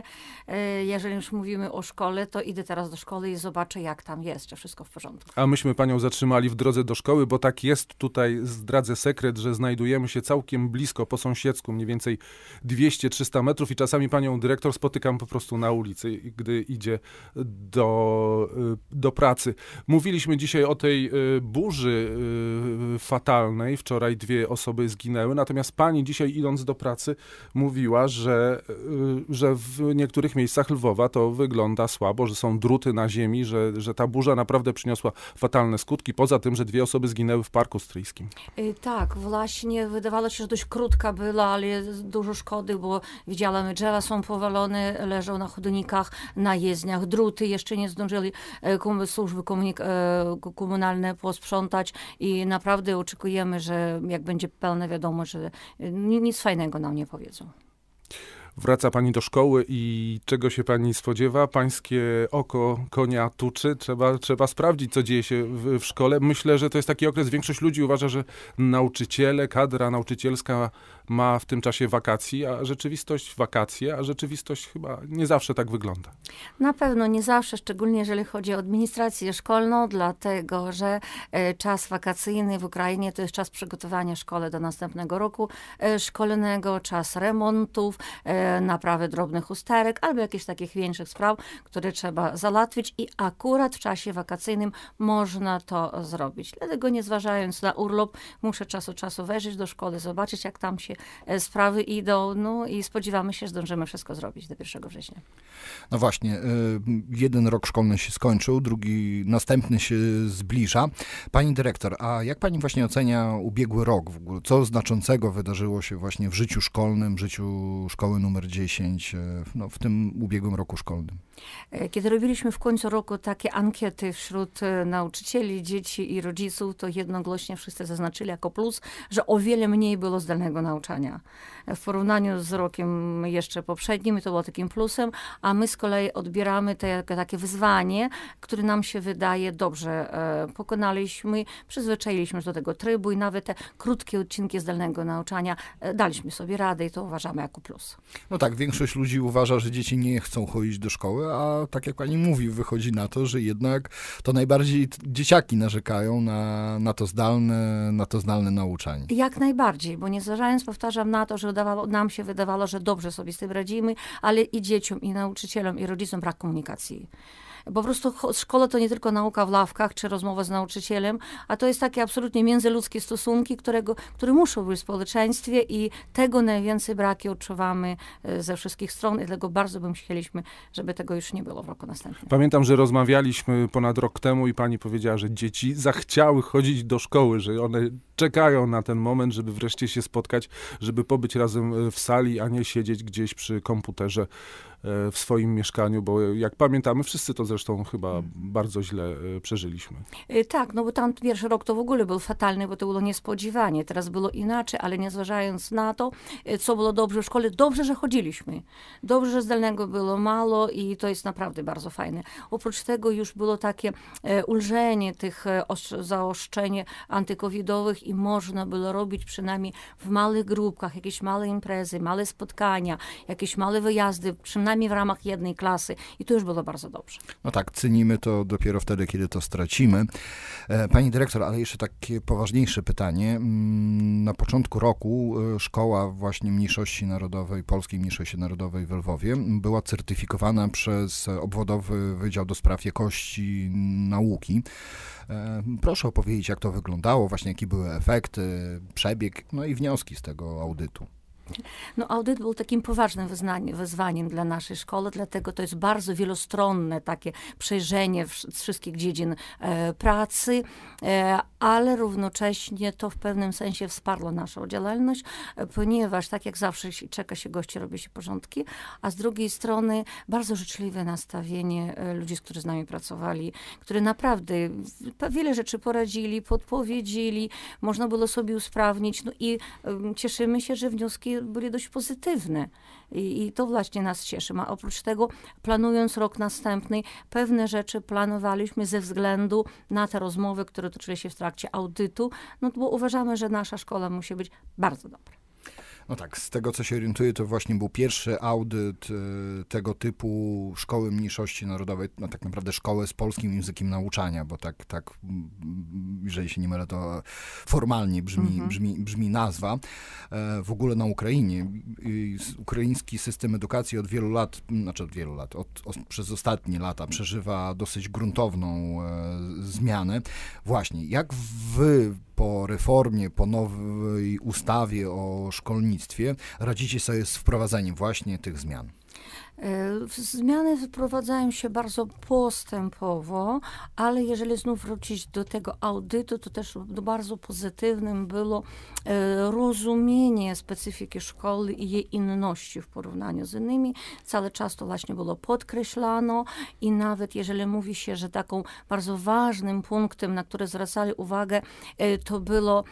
y, jeżeli już mówimy o szkole, to idę teraz do szkoły i zobaczę, jak tam jest, czy wszystko w porządku.
A myśmy panią zatrzymali w drodze do szkoły, bo tak jest tutaj, zdradzę sekret, że znajdujemy się całkiem blisko, po sąsiedzku, mniej więcej 200-300 metrów i czasami panią dyrektor spotykam po prostu na ulicy, gdy idzie do, y, do pracy. Mówiliśmy dzisiaj o tej burzy fatalnej wczoraj dwie osoby zginęły. Natomiast pani dzisiaj idąc do pracy mówiła, że, y, że w niektórych miejscach Lwowa to wygląda słabo, że są druty na ziemi, że, że ta burza naprawdę przyniosła fatalne skutki, poza tym, że dwie osoby zginęły w Parku Stryjskim.
Y, tak, właśnie wydawało się, że dość krótka była, ale dużo szkody, bo widziałam, drzewa są powalone, leżą na chodnikach, na jezdniach, druty jeszcze nie zdążyli e, służby komunik- e, komunalne posprzątać i naprawdę oczekujemy, że jak będzie pełne, wiadomo, że y, nic fajnego nam nie powiedzą.
Wraca pani do szkoły i czego się pani spodziewa? Pańskie oko konia tuczy. Trzeba, trzeba sprawdzić, co dzieje się w, w, szkole. Myślę, że to jest taki okres, większość ludzi uważa, że nauczyciele, kadra nauczycielska ma w tym czasie wakacji, a rzeczywistość wakacje, a rzeczywistość chyba nie zawsze tak wygląda.
Na pewno nie zawsze, szczególnie jeżeli chodzi o administrację szkolną, dlatego że e, czas wakacyjny w Ukrainie to jest czas przygotowania szkoły do następnego roku e, szkolnego, czas remontów, e, naprawy drobnych usterek albo jakichś takich większych spraw, które trzeba załatwić i akurat w czasie wakacyjnym można to zrobić. Dlatego nie zważając na urlop, muszę czas od czasu wejrzeć do szkoły, zobaczyć jak tam się E, sprawy idą, no i spodziewamy się, że zdążymy wszystko zrobić do 1 września.
No właśnie, e, jeden rok szkolny się skończył, drugi, następny się zbliża. Pani dyrektor, a jak pani właśnie ocenia ubiegły rok w ogóle? Co znaczącego wydarzyło się właśnie w życiu szkolnym, w życiu szkoły numer 10, e, no, w tym ubiegłym roku szkolnym?
E, kiedy robiliśmy w końcu roku takie ankiety wśród e, nauczycieli, dzieci i rodziców, to jednogłośnie wszyscy zaznaczyli jako plus, że o wiele mniej było zdalnego nauczania. E, w porównaniu z rokiem jeszcze poprzednim to było takim plusem, a my z kolei odbieramy te, takie wyzwanie, które nam się wydaje dobrze pokonaliśmy, przyzwyczailiśmy się do tego trybu i nawet te krótkie odcinki zdalnego nauczania daliśmy sobie radę i to uważamy jako plus.
No tak, większość ludzi uważa, że dzieci nie chcą chodzić do szkoły, a tak jak pani mówi, wychodzi na to, że jednak to najbardziej dzieciaki narzekają na, na, to, zdalne, na to zdalne nauczanie.
Jak najbardziej, bo nie zważając, powtarzam, na to, że udawało, nam się wydawało, że dobrze sobie z tym radzimy, ale i dzieciom, i nauczycielom, i rodzicom brak komunikacji. Bo po prostu szkoła to nie tylko nauka w lawkach czy rozmowa z nauczycielem, a to jest takie absolutnie międzyludzkie stosunki, którego, które muszą być w społeczeństwie i tego najwięcej braki odczuwamy e, ze wszystkich stron i dlatego bardzo bym chcieliśmy, żeby tego już nie było w roku następnym.
Pamiętam, że rozmawialiśmy ponad rok temu i pani powiedziała, że dzieci zachciały chodzić do szkoły, że one czekają na ten moment, żeby wreszcie się spotkać, żeby pobyć razem e, w sali, a nie siedzieć gdzieś przy komputerze w swoim mieszkaniu, bo jak pamiętamy, wszyscy to zresztą chyba hmm. bardzo źle e, przeżyliśmy.
E, tak, no bo tam pierwszy rok to w ogóle był fatalny, bo to było niespodziewanie. Teraz było inaczej, ale nie zważając na to, e, co było dobrze w szkole, dobrze, że chodziliśmy. Dobrze, że zdalnego było mało i to jest naprawdę bardzo fajne. Oprócz tego już było takie ulżenie tych zaoszczeń antykowidowych i można było robić przynajmniej w małych grupkach, jakieś małe imprezy, małe spotkania, jakieś małe wyjazdy, przynajmniej sami w ramach jednej klasy i to już było bardzo dobrze.
No tak, cenimy to dopiero wtedy, kiedy to stracimy. E, pani dyrektor, ale jeszcze takie poważniejsze pytanie. Mm, na początku roku e, szkoła właśnie mniejszości narodowej, polskiej mniejszości narodowej w Lwowie była certyfikowana przez Obwodowy Wydział do Spraw Jakości Nauki. E, proszę opowiedzieć, jak to wyglądało, właśnie jakie były efekty, przebieg, no i wnioski z tego audytu.
No, audyt był takim poważnym wyzwaniem dla naszej szkoły, dlatego to jest bardzo wielostronne takie przejrzenie z wszystkich dziedzin e, pracy, e, ale równocześnie to w pewnym sensie wsparło naszą działalność, e, ponieważ tak jak zawsze czeka się gości, robi się porządki, a z drugiej strony bardzo życzliwe nastawienie e, ludzi, którzy z nami pracowali, którzy naprawdę wiele rzeczy poradzili, podpowiedzieli, można było sobie usprawnić, no i cieszymy się, że wnioski były dość pozytywne I, i to właśnie nas cieszy. A oprócz tego, planując rok następny, pewne rzeczy planowaliśmy ze względu na te rozmowy, które toczyły się w trakcie audytu, no bo uważamy, że nasza szkoła musi być bardzo dobra.
No tak, z tego co się orientuję, to właśnie był pierwszy audyt e, tego typu szkoły mniejszości narodowej, no tak naprawdę szkoły z polskim językiem nauczania, bo tak, tak mm, jeżeli się nie mylę, to formalnie brzmi, mhm. brzmi, brzmi nazwa. E, w ogóle na Ukrainie ukraiński system edukacji od wielu lat, mm, znaczy od wielu lat, od, od, przez ostatnie lata przeżywa dosyć gruntowną e, zmianę. Właśnie, jak wy po reformie, po nowej ustawie o szkolnictwie, radzicie sobie z wprowadzeniem właśnie tych zmian?
E, zmiany wprowadzają się bardzo postępowo, ale jeżeli znów wrócić do tego audytu, to też no, bardzo pozytywnym było e, rozumienie specyfiki szkoły i jej inności w porównaniu z innymi. Cały czas to właśnie było podkreślano i nawet jeżeli mówi się, że taką bardzo ważnym punktem, na który zwracali uwagę, e, to było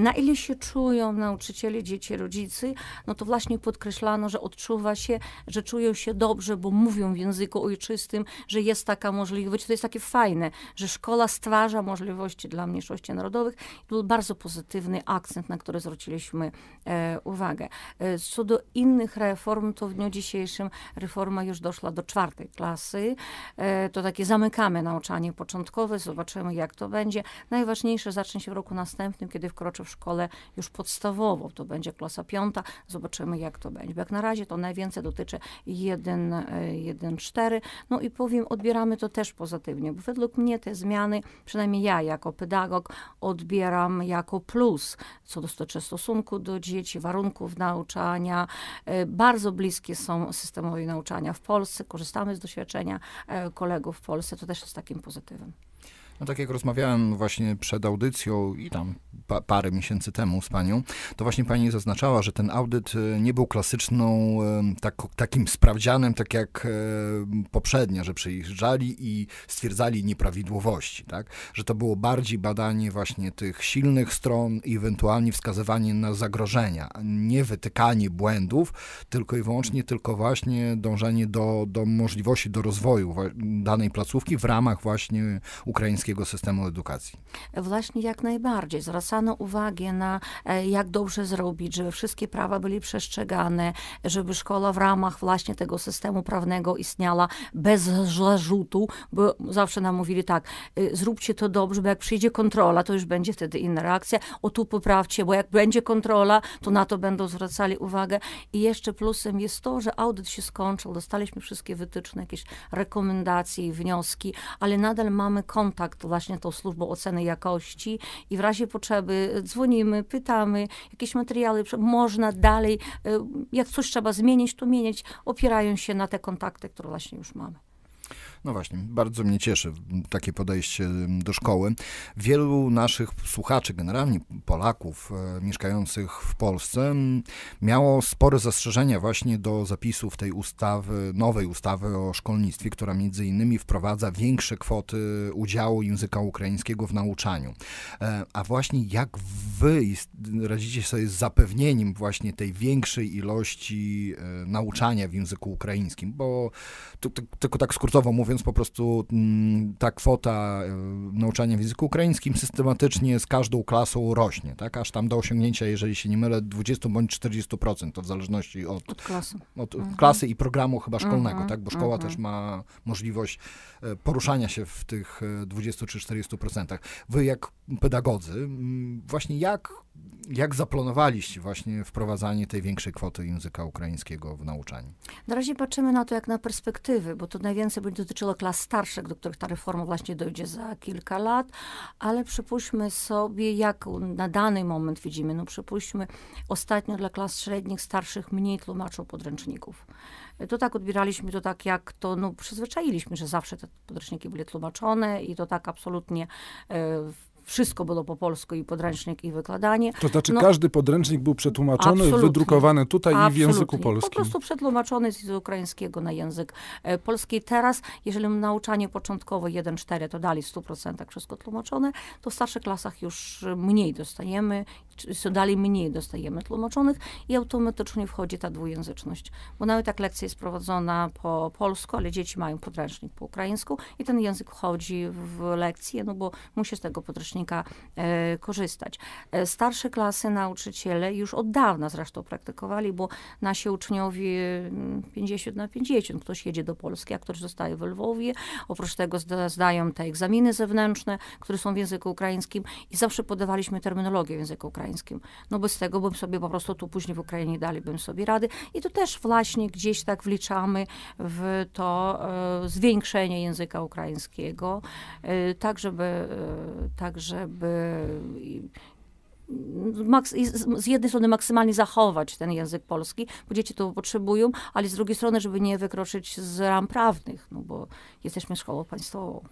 na ile się czują nauczyciele, dzieci, rodzice, no to właśnie podkreślano, że odczuwa się, że czują się się dobrze, bo mówią w języku ojczystym, że jest taka możliwość. To jest takie fajne, że szkoła stwarza możliwości dla mniejszości narodowych. To był bardzo pozytywny akcent, na który zwróciliśmy e, uwagę. E, co do innych reform, to w dniu dzisiejszym reforma już doszła do czwartej klasy. E, to takie zamykamy nauczanie początkowe, zobaczymy jak to będzie. Najważniejsze zacznie się w roku następnym, kiedy wkroczy w szkołę już podstawową. To będzie klasa piąta, zobaczymy jak to będzie. Bo jak na razie to najwięcej dotyczy jednej 1.4. E, no i powiem, odbieramy to też pozytywnie, bo według mnie te zmiany, przynajmniej ja jako pedagog, odbieram jako plus co do stosunku do dzieci, warunków nauczania. E, bardzo bliskie są systemowi nauczania w Polsce, korzystamy z doświadczenia e, kolegów w Polsce, to też jest takim pozytywem.
No tak jak rozmawiałem właśnie przed audycją i tam pa, parę miesięcy temu z panią, to właśnie pani zaznaczała, że ten audyt e, nie był klasyczną, e, tak, takim sprawdzianem, tak jak e, poprzednia, że przyjeżdżali i stwierdzali nieprawidłowości, tak? Że to było bardziej badanie właśnie tych silnych stron i ewentualnie wskazywanie na zagrożenia, nie wytykanie błędów, tylko i wyłącznie tylko właśnie dążenie do, do możliwości, do rozwoju danej placówki w ramach właśnie ukraińskiej polskiego systemu edukacji?
Właśnie jak najbardziej. Zwracano uwagę na e, jak dobrze zrobić, żeby wszystkie prawa były przestrzegane, żeby szkoła w ramach właśnie tego systemu prawnego istniała bez zarzutu, bo zawsze nam mówili tak, y, zróbcie to dobrze, bo jak przyjdzie kontrola, to już będzie wtedy inna reakcja, o tu poprawcie, bo jak będzie kontrola, to na to będą zwracali uwagę. I jeszcze plusem jest to, że audyt się skończył, dostaliśmy wszystkie wytyczne, jakieś rekomendacje i wnioski, ale nadal mamy kontakt właśnie tą służbą oceny jakości i w razie potrzeby dzwonimy, pytamy, jakieś materiały można dalej, e, jak coś trzeba zmienić, to mienić, opierając się na te kontakty, które właśnie już mamy.
No właśnie, bardzo mnie cieszy takie podejście mm, do szkoły. Wielu naszych słuchaczy, generalnie Polaków e, mieszkających w Polsce, miało spore zastrzeżenia właśnie do zapisów tej ustawy, nowej ustawy o szkolnictwie, która między innymi wprowadza większe kwoty udziału języka ukraińskiego w nauczaniu. E, a właśnie jak wy radzicie sobie z zapewnieniem właśnie tej większej ilości e, nauczania w języku ukraińskim, bo tylko tak skrótowo mówiąc, mówiąc po prostu mm, ta kwota e, nauczania w języku ukraińskim systematycznie z każdą klasą rośnie, tak? Aż tam do osiągnięcia, jeżeli się nie mylę, 20 bądź 40%, to w zależności od, od klasy, od mhm. klasy i programu chyba mhm, szkolnego, mhm. tak? Bo szkoła mhm. też ma możliwość e, poruszania się w tych 20 e, czy 40%. Wy jak pedagodzy, właśnie jak jak zaplanowaliście właśnie wprowadzanie tej większej kwoty języka ukraińskiego w nauczaniu?
Na razie patrzymy na to jak na perspektywy, bo to najwięcej będzie dotyczyło klas starszych, do których ta reforma właśnie dojdzie za kilka lat, ale przypuśćmy sobie, jak na dany moment widzimy, no przypuśćmy, ostatnio dla klas średnich, starszych mniej tłumaczą podręczników. To tak odbieraliśmy, to tak jak to, no przyzwyczailiśmy, że zawsze te podręczniki były tłumaczone i to tak absolutnie e, w wszystko było po polsku i podręcznik, i wykładanie. To znaczy no, każdy
podręcznik był przetłumaczony, wydrukowany tutaj absolutnie. i w języku polskim. Po prostu
przetłumaczony z ukraińskiego na język e, polski. Teraz, jeżeli nauczanie początkowe 1-4, to dali w 100% wszystko tłumaczone, to w starszych klasach już e, mniej dostajemy co dalej mniej dostajemy tłumaczonych i automatycznie wchodzi ta dwujęzyczność. Bo nawet tak lekcja jest prowadzona po polsku, ale dzieci mają podręcznik po ukraińsku i ten język wchodzi w lekcję, no bo musi z tego podręcznika e, korzystać. E, starsze klasy nauczyciele już od dawna zresztą praktykowali, bo nasi uczniowie 50 mm, na 50, ktoś jedzie do Polski, a ktoś zostaje w Lwowie, oprócz tego zdają te egzaminy zewnętrzne, które są w języku ukraińskim i zawsze podawaliśmy terminologię w języku ukraińskim ukraińskim. No bez tego bym sobie po prostu tu później w Ukrainie dali bym sobie rady. I to też właśnie gdzieś tak wliczamy w to e, zwiększenie języka ukraińskiego, e, tak żeby, e, tak żeby z jednej strony maksymalnie zachować ten język polski, bo dzieci to potrzebują, ale z drugiej strony, żeby nie wykroczyć z ram prawnych, no bo jesteśmy szkołą państwową.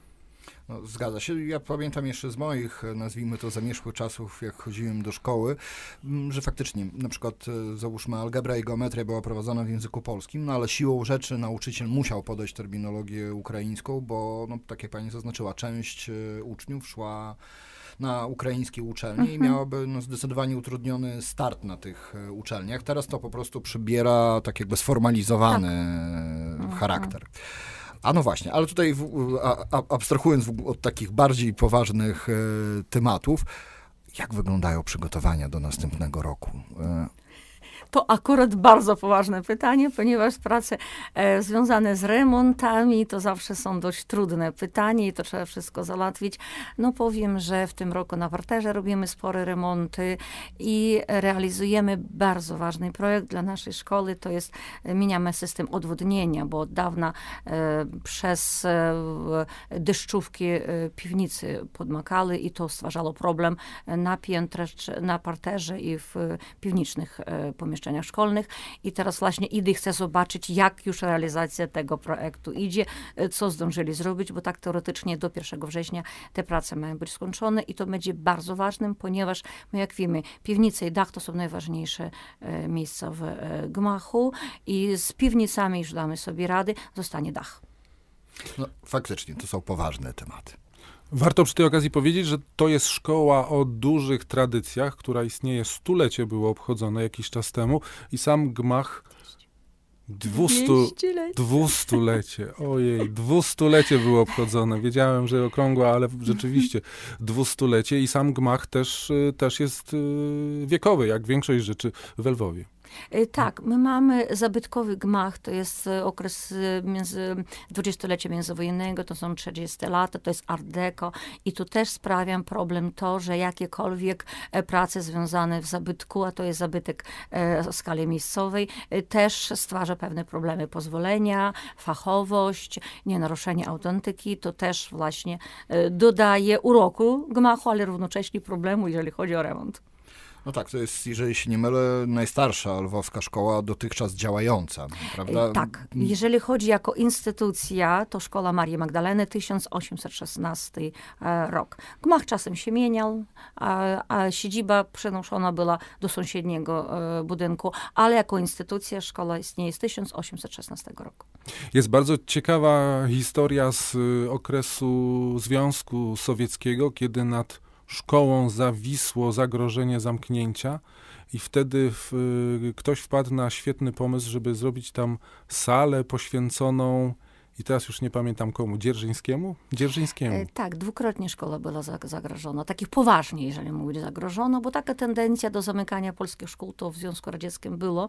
No, zgadza się. Ja pamiętam jeszcze z moich, e, nazwijmy to, zamierzchłych czasów, jak chodziłem do szkoły, że faktycznie, na przykład, e, załóżmy, algebra i geometria była prowadzona w języku polskim, no ale siłą rzeczy nauczyciel musiał podać terminologię ukraińską, bo, no, tak jak pani zaznaczyła, część e, uczniów szła na ukraińskie uczelnie i mhm. miałaby no, zdecydowanie utrudniony start na tych uczelniach. Teraz to po prostu przybiera tak jakby sformalizowany tak. charakter. Aha. A no właśnie, ale tutaj w, a, abstrahując od takich bardziej poważnych e, tematów, jak wyglądają przygotowania do następnego roku? E,
to akurat bardzo poważne pytanie, ponieważ prace e, związane z remontami to zawsze są dość trudne pytanie i to trzeba wszystko załatwić. No powiem, że w tym roku na parterze robimy spore remonty i realizujemy bardzo ważny projekt dla naszej szkoły. To jest, zmieniamy e, system odwodnienia, bo od dawna e, przez e, deszczówki e, piwnicy podmakały i to stwarzało problem e, na piętrze, na parterze i w piwnicznych pomieszczeniach pomieszczeniach szkolnych i teraz właśnie idę i chcę zobaczyć, jak już realizacja tego projektu idzie, e, co zdążyli zrobić, bo tak teoretycznie do 1 września te prace mają być skończone i to będzie bardzo ważnym, ponieważ my no jak wiemy, piwnice i dach to są najważniejsze e, miejsca w e, gmachu i z piwnicami już damy sobie rady, zostanie dach.
No, faktycznie, to są poważne tematy.
Warto przy tej okazji powiedzieć, że to jest szkoła o dużych tradycjach, która istnieje stulecie, było obchodzone jakiś czas temu i sam gmach dwustu dwustu lecie ojej, dwustu lecie było obchodzone. Wiedziałem, że okrągła, ale rzeczywiście dwustu lecie i sam gmach też, y, też jest y, wiekowy, jak większość rzeczy w Lwowie.
Y, tak, my mamy zabytkowy gmach, to jest y, okres y, między, dwudziestolecia międzywojennego, to są 30 lata, to jest art deco i tu też sprawiam problem to, że jakiekolwiek e, prace związane w zabytku, a to jest zabytek e, o skali miejscowej, też stwarza pewne problemy pozwolenia, fachowość, nienaruszenie autentyki, to też właśnie e, dodaje uroku gmachu, ale równocześnie problemu, jeżeli chodzi o remont.
No tak, to jest, jeżeli się nie mylę, najstarsza lwowska szkoła dotychczas działająca, prawda? E, tak, mm. jeżeli
chodzi jako instytucja, to Szkoła Marii Magdaleny 1816 e, rok. Gmach czasem się mieniał, a, a siedziba przenoszona była do sąsiedniego e, budynku, ale jako instytucja szkoła istnieje z 1816 roku.
Jest bardzo ciekawa historia z okresu Związku Sowieckiego, kiedy nad szkołą zawisło zagrożenie zamknięcia i wtedy w, ktoś wpadł na świetny pomysł, żeby zrobić tam salę poświęconą i teraz już nie pamiętam komu, Dzierżyńskiemu? Dzierżyńskiemu. E,
tak, dwukrotnie szkoła była zagrożona, takich poważnie, jeżeli mówić zagrożono, bo taka tendencja do zamykania polskich szkół to w Związku Radzieckim było,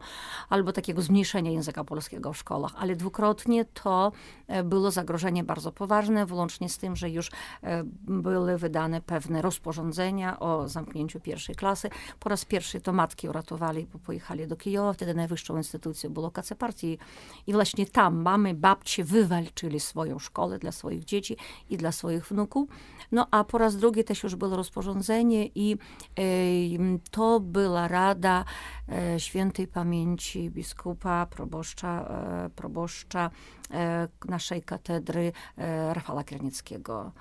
albo takiego zmniejszenia języka polskiego w szkołach, ale dwukrotnie to e, było zagrożenie bardzo poważne, włącznie z tym, że już e, były wydane pewne rozporządzenia o zamknięciu pierwszej klasy. Po raz pierwszy to matki uratowali, bo pojechali do Kijowa, wtedy najwyższą instytucją było KC Partii i właśnie tam mamy babcie wywalone walczyli swoją szkołę dla swoich dzieci i dla swoich wnuków. No a po raz drugi też już było rozporządzenie i e, to była rada e, świętej pamięci biskupa, proboszcza, e, proboszcza e, naszej katedry e, Rafała Kiernickiego. E,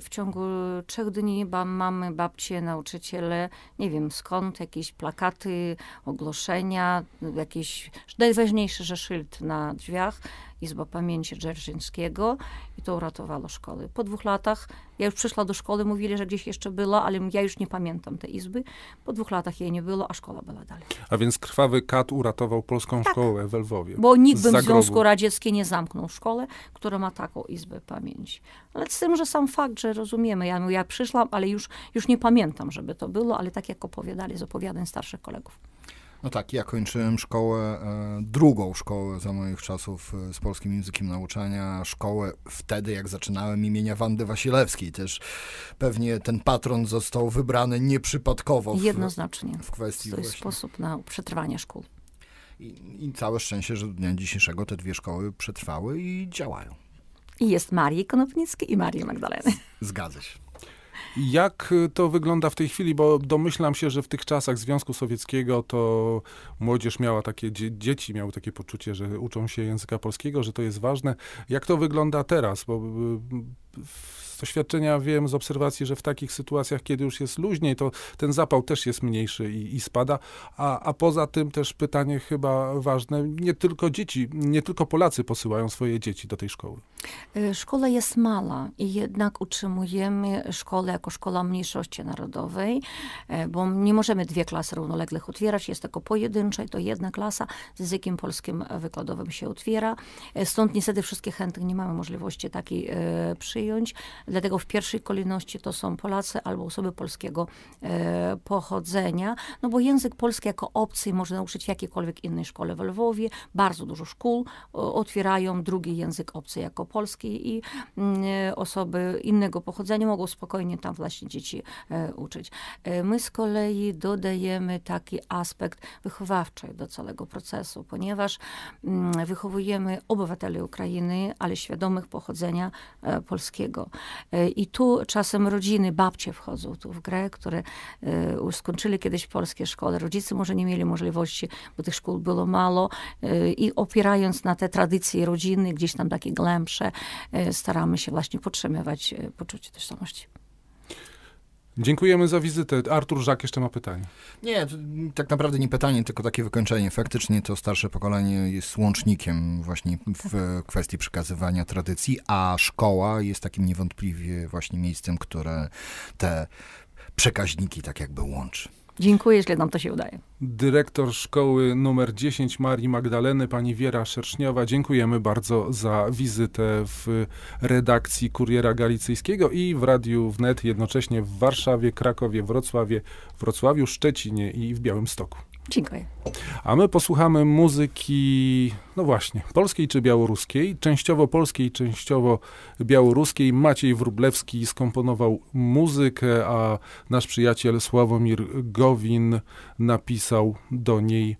w ciągu trzech dni mamy, babcie, nauczyciele, nie wiem skąd, jakieś plakaty, ogłoszenia, jakieś najważniejsze, że szyld na drzwiach Izba Pamięci Dzierżyńskiego i to uratowało szkoły. Po dwóch latach, ja już przyszła do szkoły, mówili, że gdzieś jeszcze była, ale ja już nie pamiętam tej izby. Po dwóch latach jej nie było, a szkoła była dalej.
A więc krwawy kat uratował polską tak, szkołę w Lwowie. Bo nikt bym w Związku
Radzieckim nie zamknął szkoły, która ma taką Izbę Pamięci. Ale z tym, że sam fakt, że rozumiemy, ja, ja przyszłam, ale już, już nie pamiętam, żeby to było, ale tak jak opowiadali z opowiadań starszych kolegów.
No tak, ja kończyłem szkołę, e, drugą szkołę za moich czasów e, z polskim językiem nauczania, szkołę wtedy, jak zaczynałem imienia Wandy Wasilewskiej. Też pewnie ten patron został wybrany nieprzypadkowo. W, Jednoznacznie. W kwestii To jest właśnie.
sposób na przetrwanie szkół.
I, I całe szczęście, że do dnia dzisiejszego te dwie
szkoły przetrwały i działają.
I jest Marii Konopnicki i Marii Magdaleny.
Zgadza się. Jak y, to wygląda w tej chwili? Bo domyślam się, że w tych czasach Związku Sowieckiego to młodzież miała takie, dzieci miały takie poczucie, że uczą się języka polskiego, że to jest ważne. Jak to wygląda teraz? Bo w y, y, z doświadczenia wiem, z obserwacji, że w takich sytuacjach, kiedy już jest luźniej, to ten zapał też jest mniejszy i, i spada. A, a poza tym też pytanie chyba ważne, nie tylko dzieci, nie tylko Polacy posyłają swoje dzieci do tej szkoły.
Y, szkoła jest mała i jednak utrzymujemy szkołę jako szkoła mniejszości narodowej, y, bo nie możemy dwie klasy równoległych otwierać, jest tylko i to jedna klasa z językiem polskim wykładowym się otwiera. Y, stąd niestety wszystkie chętnych nie mamy możliwości takiej przyjąć. Dlatego w pierwszej kolejności to są Polacy albo osoby polskiego e, pochodzenia, no bo język polski jako obcy można nauczyć w jakiejkolwiek innej szkole w Lwowie. Bardzo dużo szkół otwierają drugi język obcy jako polski i mm, e, osoby innego pochodzenia mogą spokojnie tam właśnie dzieci e, uczyć. E, my z kolei dodajemy taki aspekt wychowawczy do całego procesu, ponieważ mm, wychowujemy obywateli Ukrainy, ale świadomych pochodzenia e, polskiego. E, I tu czasem rodziny, babcie wchodzą tu w grę, które już e, skończyli kiedyś polskie szkoły. Rodzice może nie mieli możliwości, bo tych szkół było mało. E, I opierając na te tradycje rodziny, gdzieś tam takie głębsze, staramy się właśnie podtrzymywać poczucie tożsamości.
Dziękujemy za wizytę. Artur Żak jeszcze ma pytanie.
Nie, tak naprawdę nie pytanie, tylko takie wykończenie. Faktycznie to starsze pokolenie jest łącznikiem właśnie w tak. kwestii przekazywania tradycji, a szkoła jest takim niewątpliwie właśnie miejscem, które te przekaźniki tak jakby łączy.
Dziękuję, jeśli nam to się udaje.
Dyrektor szkoły numer 10 Marii Magdaleny, pani Wiera Szerszniowa, dziękujemy bardzo za wizytę w redakcji Kuriera Galicyjskiego i w Radiu Wnet, jednocześnie w Warszawie, Krakowie, Wrocławie, Wrocławiu, Szczecinie i w Białymstoku. Dziękuję. A my posłuchamy muzyki, no właśnie, polskiej czy białoruskiej, częściowo polskiej, częściowo białoruskiej. Maciej Wrublewski skomponował muzykę, a nasz przyjaciel Sławomir Gowin napisał do niej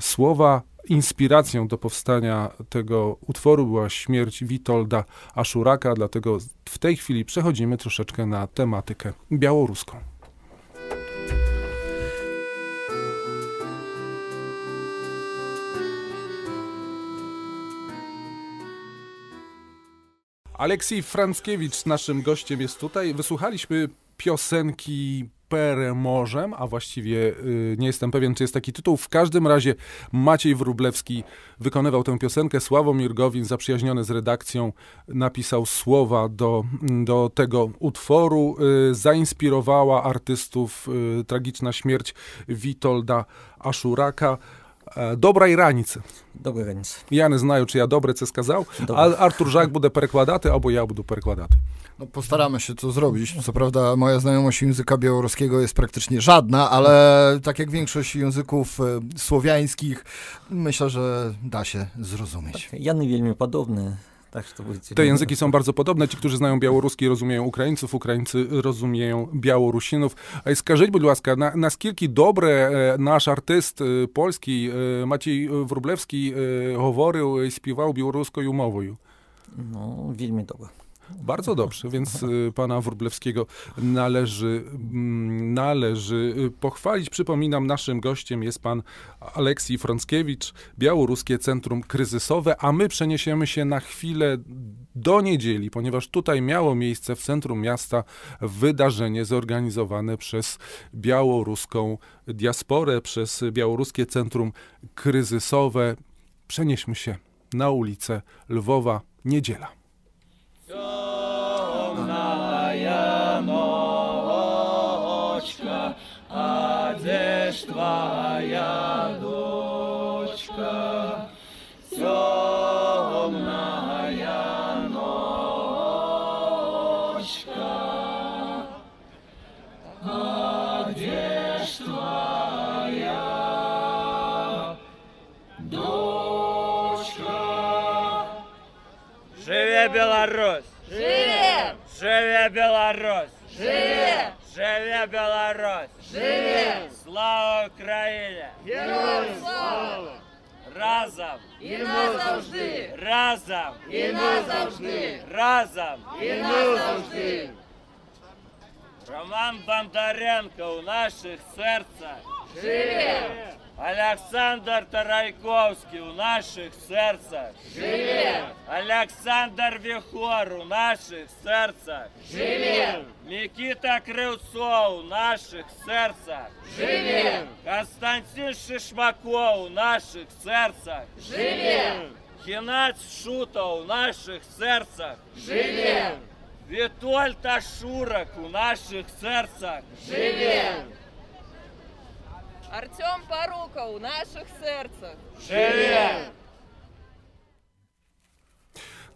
słowa. Inspiracją do powstania tego utworu była śmierć Witolda Aszuraka, dlatego w tej chwili przechodzimy troszeczkę na tematykę białoruską. Aleksiej Franckiewicz, naszym gościem jest tutaj. Wysłuchaliśmy piosenki Peremorzem, a właściwie y, nie jestem pewien, czy jest taki tytuł. W każdym razie Maciej Wrublewski wykonywał tę piosenkę. Sławomir Gowin, zaprzyjaźniony z redakcją, napisał słowa do, do tego utworu. Y, zainspirowała artystów y, tragiczna śmierć Witolda Aszuraka. E, dobra i добрый раніц я не знаю чи я добре це сказав Добре. Артур Жак буде перекладати або я буду перекладати no, postaramy się
to zrobić. Co prawda moja znajomość języka białoruskiego jest praktycznie żadna, ale tak jak większość języków e, słowiańskich, myślę, że da się zrozumieć.
Tak, Jany wielmi podobny tak, Te języki są
bardzo podobne. Ci, którzy znają białoruski, rozumieją Ukraińców, Ukraińcy rozumieją Białorusinów. A Skażeć, byli łaska, na, na skilki dobre e, nasz artyst e, polski, e, Maciej Wróblewski, mówił, śpiewał białoruską mową. No, bardzo dobrze. Bardzo dobrze, więc y, pana Wurblewskiego należy, mm, należy y, pochwalić. Przypominam, naszym gościem jest pan Aleksij Frąckiewicz, Białoruskie Centrum Kryzysowe, a my przeniesiemy się na chwilę do niedzieli, ponieważ tutaj miało miejsce w centrum miasta wydarzenie zorganizowane przez białoruską diasporę, przez Białoruskie Centrum Kryzysowe. Przenieśmy się na ulicę Lwowa, niedziela.
Темная
ночка, а здесь твоя дочка? Все
Беларусь! Живе! Живе Беларусь! Живе! Живе Беларусь! Живе! Слава Украине! Героям слава! Разом! І назавжди! Разом! І назавжди! Разом! І назавжди! Роман Бондаренко у наших серцях! Живе! Александр Тарайковский у наших сердцах живет. Александр Вихор у наших сердцах живет. Никита Кривцов у наших сердцах живет. Константин Шишмаков у наших сердцах живет. Хинац Шутов у наших сердцах живет. Витольд Ашурок у наших сердцах живет.
Артем Порука у naszych сердцах. Живем!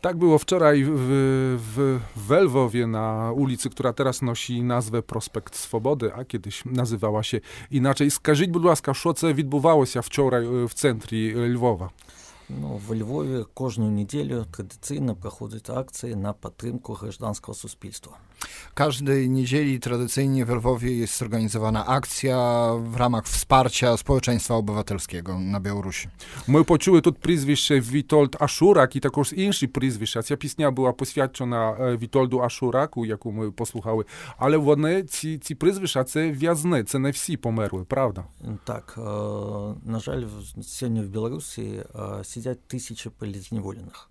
Tak było wczoraj w, w, na ulicy, która teraz nosi nazwę Prospekt Swobody, a kiedyś nazywała się inaczej. Skażyć, by łaska, co odbywało się wczoraj e, w centrum Lwowa? No, w Lwowie
każdą niedzielę tradycyjnie prochodzą akcje na podtrzymkę gражданского суспільства.
Każdej niedzieli tradycyjnie w Lwowie jest zorganizowana akcja w ramach wsparcia społeczeństwa obywatelskiego na Białorusi.
My poczuły tu przyzwieszcze Witold Aszurak i także inne przyzwisze. Ta pісня była poświadczona e, Witoldu Aszuraku, jaką my posłuchały, ale one, ci, ci przyzwisza, to в'язни, це не всі померли, правда? Так, на жаль, w Białorusi Білорусі e, tysiące тисячі полізневолених.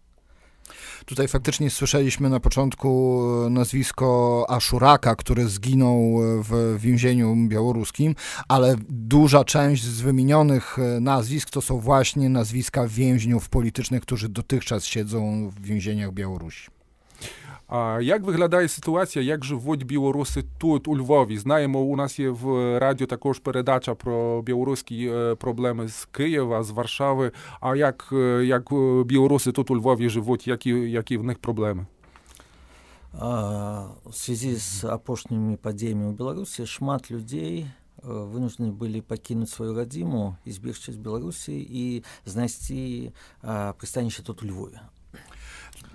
Tutaj faktycznie słyszeliśmy na początku e, nazwisko Aszuraka, który zginął e, w więzieniu białoruskim, ale duża część z wymienionych e, nazwisk to są właśnie nazwiska więźniów politycznych, którzy dotychczas siedzą w więzieniach Białorusi.
А як виглядає ситуація, як живуть білоруси тут у Львові? Знаємо, у нас є в радіо також передача про білоруські е, проблеми з Києва, з Варшави. А як е, як е, білоруси тут у Львові живуть, які які в них проблеми? В связи
з опошними падениями у Білорусі шмат людей э, вынуждены были покинуть свою родину, избегчь из Беларуси и знайти пристанище тут у Львове.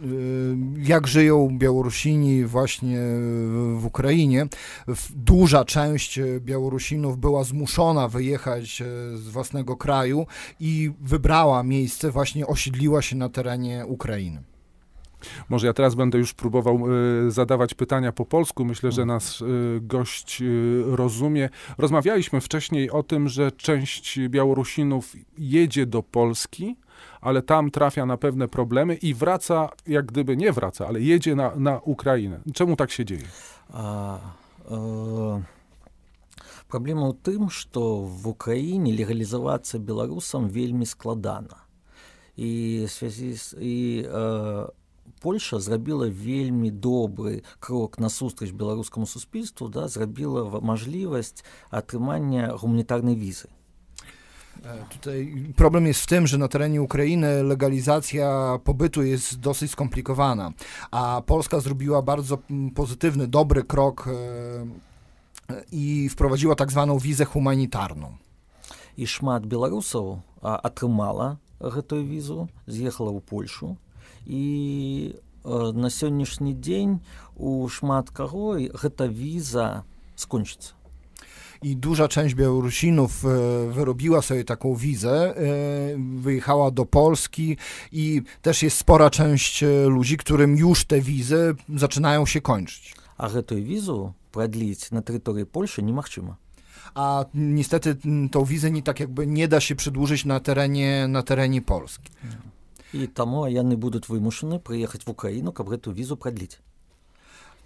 Y, jak żyją Białorusini właśnie w Ukrainie. Duża część y, Białorusinów była zmuszona wyjechać y, z własnego kraju i wybrała miejsce, właśnie osiedliła się na terenie
Ukrainy. Może ja teraz będę już próbował y, zadawać pytania po polsku. Myślę, że mhm. nas y, gość y, rozumie. Rozmawialiśmy wcześniej o tym, że część Białorusinów jedzie do Polski ale tam trafia na pewne problemy i wraca, jak gdyby nie wraca, ale jedzie na, Ukrainę. Czemu tak się dzieje? A, e, w tym, że w
Ukrainie legalizacja Białorusom bardzo składana. I w związku z i, e, Польша зрабіла вельмі добры крок насустрач беларускаму суспільству, да, зрабіла мажлівасць атрымання гуманітарнай
E, tutaj
problem jest w tym, że na terenie Ukrainy legalizacja
pobytu jest dosyć skomplikowana, a Polska zrobiła bardzo mm, pozytywny, dobry krok e, i wprowadziła tak zwaną wizę humanitarną.
I шмат Białorusów otrzymała tę wizę, zjechała ў Польшу i e, na сегодняшний день у шмат каго эта виза скончится i duża część Białorusinów e,
wyrobiła sobie taką wizę, e, wyjechała do Polski i też jest spora część e, ludzi, którym już te wizy zaczynają się kończyć. A tę
wizę продлить na terytorium Polski nie niemagczyma a niestety tą wizę nie tak jakby nie da się przedłużyć na terenie, na terenie Polski. I temu ja nie będę wymuszony przyjechać w Ukrainę, aby tę wizę przedlić.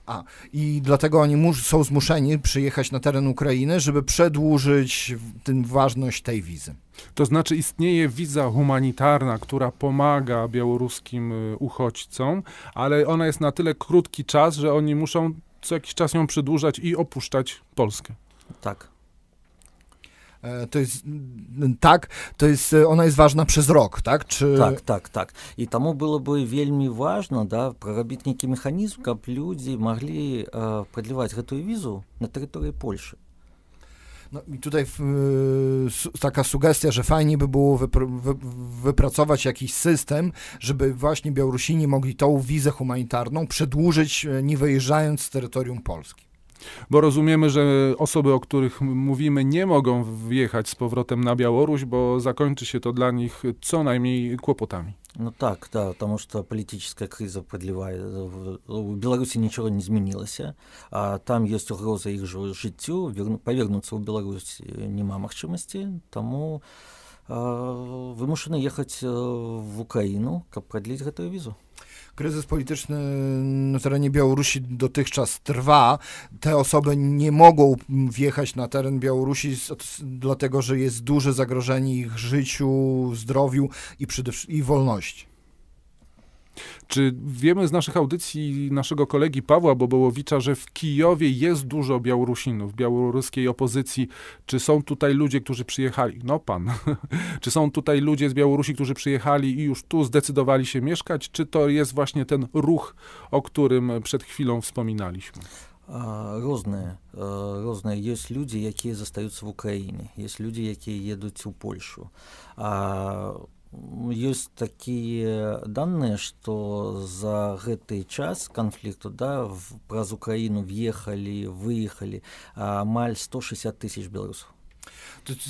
A, i
dlatego oni mus, są zmuszeni przyjechać na teren Ukrainy, żeby przedłużyć tym ważność
tej wizy. To znaczy istnieje wiza humanitarna, która pomaga białoruskim y, uchodźcom, ale ona jest na tyle krótki czas, że oni muszą co jakiś czas ją przedłużać i opuszczać Polskę. Tak. E, to jest
mm, tak, to jest, e, ona jest ważna przez rok, tak? Czy... Tak,
tak, tak. I tamu byłoby бы вельмі важна да, прарабіць нейкі механізм, каб людзі маглі tę wizę na візу Polski.
No i tutaj y, taka sugestia, że fajnie by było wypr wy wypracować jakiś system, żeby właśnie Białorusini mogli tą wizę humanitarną przedłużyć, nie wyjeżdżając z terytorium
Polski. Bo rozumiemy, że osoby, o których mówimy, nie mogą wjechać z powrotem na Białoruś, bo zakończy się to dla nich co najmniej kłopotami. Ну так, да,
потому что политическая криза продлевает. В Беларуси ничего не изменилось. А там есть угроза их життю. Верну, повернуться в Беларусь нема магчимости. Тому э, вымушены ехать в Украину, как продлить эту визу kryzys polityczny na terenie Białorusi dotychczas
trwa. Te osoby nie mogą wjechać na teren Białorusi, dlatego że jest duże zagrożenie ich życiu, zdrowiu i, przede, i wolności.
Czy wiemy z naszych audycji naszego kolegi Pawła Bobołowicza, że w Kijowie jest dużo Białorusinów, białoruskiej opozycji? Czy są tutaj ludzie, którzy przyjechali? No pan. czy są tutaj ludzie z Białorusi, którzy przyjechali i już tu zdecydowali się mieszkać? Czy to jest właśnie ten ruch, o którym przed chwilą wspominaliśmy?
Różne, e, różne. Jest ludzie, якія zostają w Ukrainie, jest ludzie, якія едуць у Польшу. есть такие данные, что за гэты час конфликту да, в, праз Украину въехали, выехали амаль 160 тысяч белорусов.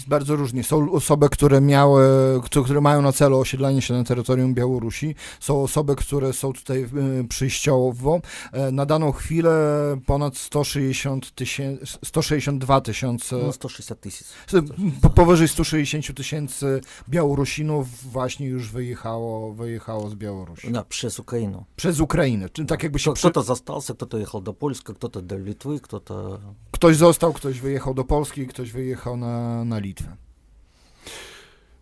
bardzo
różnie. Są osoby, które miały, które mają na celu osiedlanie się na terytorium Białorusi, są osoby, które są tutaj e, przyjściowo. E, na daną chwilę ponad 160 tysięcy, 162 tysiące. No 160 tysięcy. Powyżej 160 tysięcy Białorusinów właśnie już wyjechało, wyjechało z Białorusi.
No, przez Ukrainę. Przez Ukrainę. Czyli tak jakby się... Kto, przy... kto to został, kto to jechał do Polski, kto to do
Litwy, kto to...
Ktoś został, ktoś wyjechał do Polski, ktoś wyjechał na, na Litwę.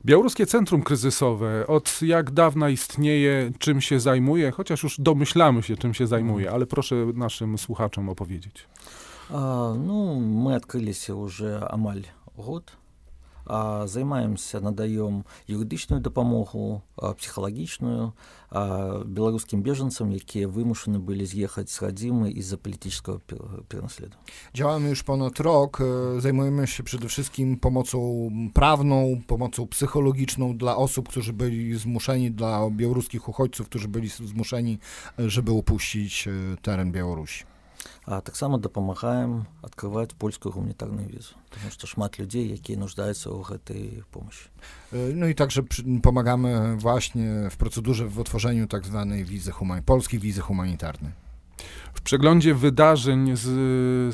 Białoruskie Centrum Kryzysowe od jak dawna istnieje, czym się zajmuje, chociaż już domyślamy się, czym się zajmuje, ale proszę naszym słuchaczom opowiedzieć.
A, no, my odkryliśmy już amal год займаемся, надаем юрыдычную дапамогу, psychologiczną беларускім беженцам, якія вымушаны былі zjechać z радзімы из za палітычнага пераследу.
Działamy już ponad rok, e, zajmujemy się przede wszystkim pomocą prawną, pomocą psychologiczną dla osób, którzy byli zmuszeni, dla białoruskich uchodźców,
którzy byli zmuszeni, e, żeby opuścić e, teren Białorusi. А таксама дапамагаем адкрываць польскую гуманітарную візу потому что шмат людзей якія нуждаются ў гэтай помощи
No i także pomagamy właśnie w procedurze w otworzeniu tak zwanej wizy humanitarnej, polskiej wizy humanitarnej.
W przeglądzie wydarzeń z,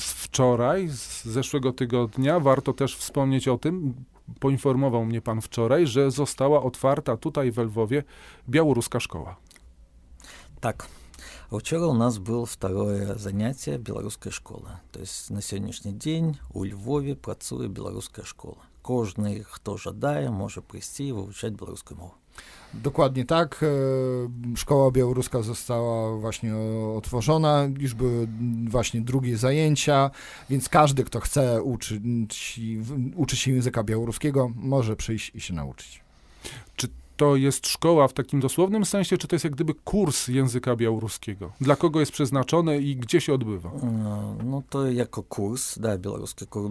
z wczoraj, z zeszłego tygodnia, warto też wspomnieć o tym, poinformował mnie pan wczoraj, że została otwarta tutaj w Lwowie białoruska szkoła.
Tak, Вчера у нас было второе занятие белорусской школы. То есть на сегодняшний день у Львове працуе белорусская школа. Кожны, хто жадае, можа прыйсці і вывучаць беларускую мову.
Dokładnie tak. E, szkoła białoruska została właśnie otworzona, już były właśnie drugie zajęcia, więc każdy, kto chce uczyć, się języka białoruskiego,
może przyjść i się nauczyć. Czy to jest szkoła w takim dosłownym sensie, czy to jest jak gdyby kurs języka białoruskiego? Dla kogo jest przeznaczone i gdzie się odbywa? No,
no to jako kurs, da, białoruskiego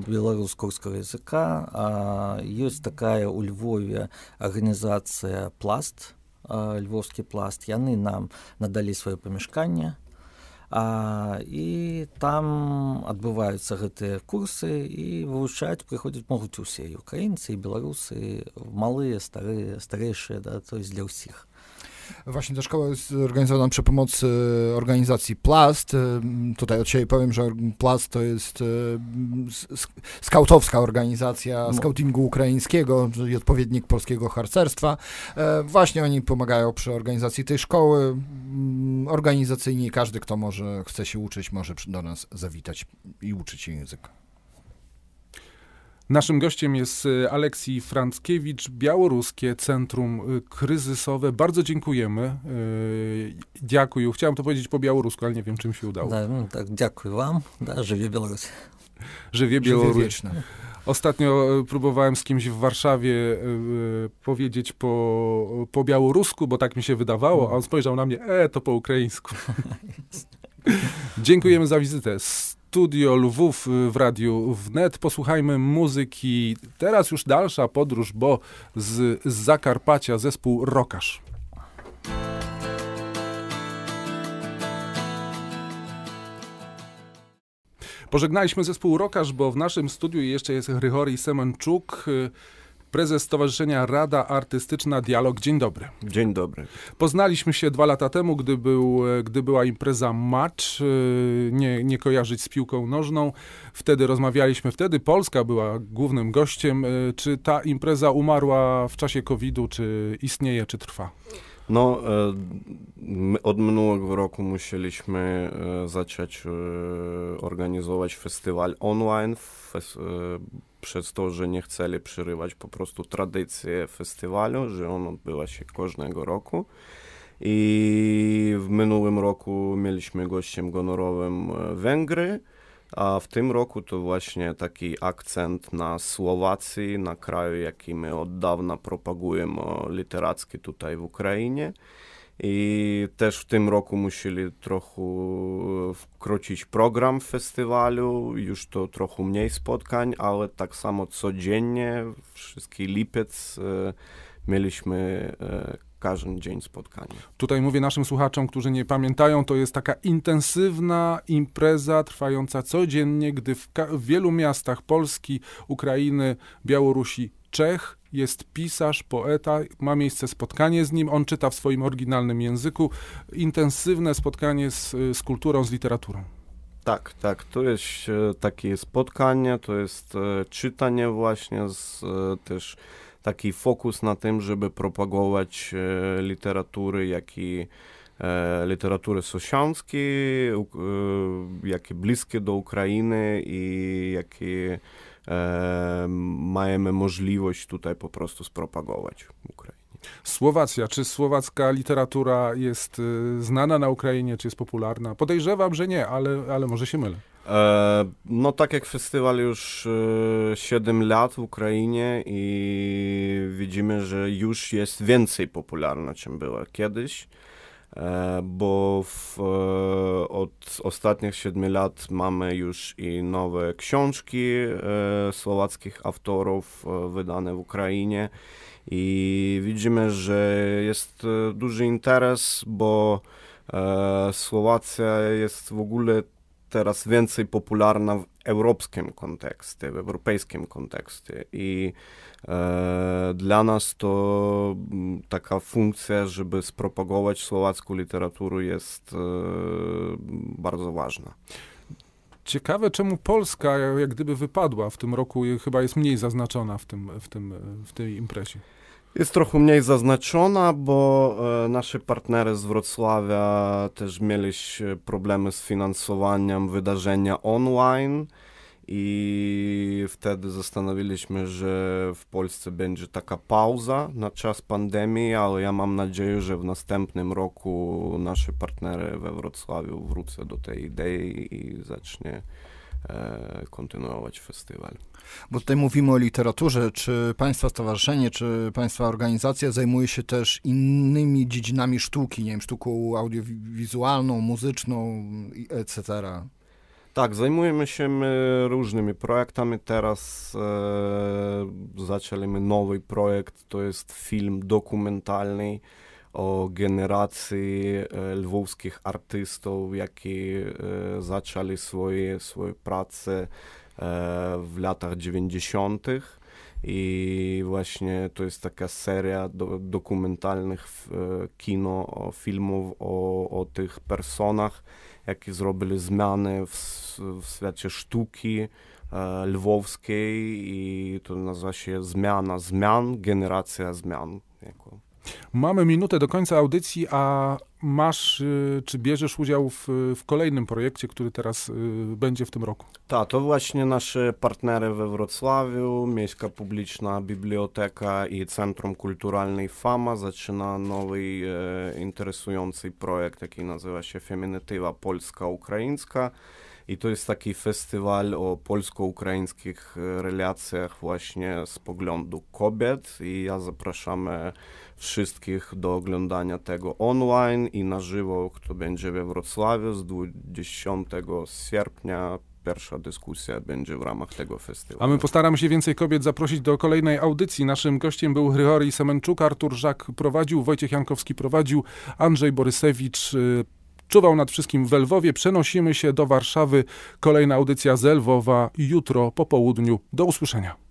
курс języka. языка. А, есть такая у Львове организация «Пласт», львовский пласт, яны нам надалі своє памяшканне А, і там адбываюцца гэтыя курсы і вывучаць прыходзяць могуць усе і украінцы і беларусы малыя старыя старэйшыя да то есть для ўсіх
Właśnie ta szkoła jest organizowana przy pomocy e, organizacji Plast. E, tutaj od siebie powiem, że Plast to jest e, skautowska organizacja no. skautingu ukraińskiego i odpowiednik polskiego harcerstwa. Właśnie oni pomagają przy organizacji tej szkoły. Mm, organizacyjnie każdy, kto może chce się uczyć, może do nas zawitać i uczyć się języka.
Naszym gościem jest y, Aleksij Franckiewicz, Białoruskie Centrum y, Kryzysowe. Bardzo dziękujemy. Y, dziękuję. Chciałem to powiedzieć po białorusku, ale nie wiem, czym się udało. Da, no, no tak, dziękuję wam. Da, żywie Białoruś. Żywie Białoruś. Ostatnio próbowałem z kimś w Warszawie powiedzieć po, po białorusku, bo tak mi się wydawało, a on spojrzał na mnie, e, to po ukraińsku. Dziękujemy za wizytę. Studio Lwów y, w Radiu Wnet. Posłuchajmy muzyki. Teraz już dalsza podróż, bo z, z Zakarpacia zespół Rokasz. Pożegnaliśmy zespół Rokasz, bo w naszym studiu jeszcze jest Rychory Semenczuk. Y, prezes Stowarzyszenia Rada Artystyczna Dialog. Dzień dobry. Dzień dobry. Poznaliśmy się dwa lata temu, gdy, był, gdy była impreza Match, y, nie, nie kojarzyć z piłką nożną. Wtedy rozmawialiśmy, wtedy Polska była głównym gościem. Y, czy ta impreza umarła w czasie COVID-u, czy istnieje, czy trwa?
No, e, od minulego roku musieliśmy e, zacząć e, organizować festiwal online Y, przez to, że nie chcieli przerywać po prostu tradycję festiwalu, że on odbywa się każdego roku. I w minulym roku mieliśmy gościem honorowym e, Węgry, a w tym roku to właśnie taki akcent na Słowacji, na kraju, jaki my od dawna propagujemy literacki tutaj w Ukrainie i też w tym roku musieli trochę e, wkrócić program festiwalu, już to trochę mniej spotkań, ale tak samo codziennie, wszystki lipiec, e, mieliśmy e, każdy dzień spotkania. Tutaj mówię
naszym słuchaczom, którzy nie pamiętają, to jest taka intensywna impreza trwająca codziennie, gdy w, w wielu miastach Polski, Ukrainy, Białorusi, Czech jest pisarz, poeta, ma miejsce spotkanie z nim, on czyta w swoim oryginalnym języku, intensywne spotkanie z, z kulturą, z literaturą.
Tak, tak, to jest e, takie spotkanie, to jest e, czytanie właśnie z e, też taki fokus na tym, żeby propagować e, literatury, jak i e, literatury sosianskiej, e, jakie bliskie do Ukrainy i jakie mamy możliwość tutaj po prostu spropagować Ukrainie.
Słowacja. Czy słowacka literatura jest znana na Ukrainie, czy jest popularna? Podejrzewam, że nie, ale, ale może się mylę.
E, no tak jak festiwal już 7 e, lat w Ukrainie i widzimy, że już jest więcej popularna, czym była kiedyś, e, bo w, od ostatnich 7 lat mamy już i nowe książki słowackich autorów wydane w Ukrainie i widzimy, że jest duży interes, bo Słowacja jest w ogóle teraz więcej popularna w europejskim kontekście, w europejskim kontekście i e, dla nas to mm, taka funkcja, żeby spropagować słowacką literaturę jest e, bardzo ważna. Ciekawe,
czemu Polska jak gdyby wypadła w tym roku, chyba jest mniej zaznaczona w, tym, w, tym, w tej imprezie.
Jest trochę mniej zaznaczona, bo e, nasi partnerzy z Wrocławia też mieli e, problemy z finansowaniem wydarzenia online i wtedy zastanowiliśmy, że w Polsce będzie taka pauza na czas pandemii, ale ja mam nadzieję, że w następnym roku nasze partnerzy we Wrocławiu wrócą do tej idei i zacznie E, kontynuować festiwal. Bo tutaj mówimy o literaturze. Czy Państwa
stowarzyszenie, czy Państwa organizacja zajmuje się też innymi dziedzinami sztuki, nie wiem, sztuką audiowizualną, muzyczną, etc.?
Tak, zajmujemy się e, różnymi projektami. Teraz e, zaczęliśmy nowy projekt, to jest film dokumentalny o generacji e, lwowskich artystów, jaki e, zaczęli swoje, swoje prace e, w latach 90. I właśnie to jest taka seria do, dokumentalnych kino, filmów o, o tych personach, jakie zrobili zmiany w, w świecie sztuki lwowskiej i to nazywa się zmiana zmian, generacja zmian. Jako.
Mamy minutę do końca audycji, a masz, y, czy bierzesz udział w, w kolejnym projekcie, który teraz y, będzie w tym roku?
Tak, to właśnie nasze partnery we Wrocławiu, Miejska Publiczna Biblioteka i Centrum Kulturalnej FAMA zaczyna nowy e, interesujący projekt, jaki nazywa się Feminitywa Polska-Ukraińska. I to jest taki festiwal o polsko-ukraińskich e, relacjach właśnie z poglądu kobiet i ja zapraszamy wszystkich do oglądania tego online i na żywo, kto będzie we Wrocławiu z 10 sierpnia pierwsza dyskusja będzie w ramach tego festiwalu. A my
postaramy się więcej kobiet zaprosić do kolejnej audycji. Naszym gościem był Ryori Semenczuk, Artur Żak prowadził, Wojciech Jankowski prowadził, Andrzej Borysewicz y, czuwał nad wszystkim w Lwowie. Przenosimy się do Warszawy. Kolejna audycja z Lwowa jutro po południu. Do usłyszenia.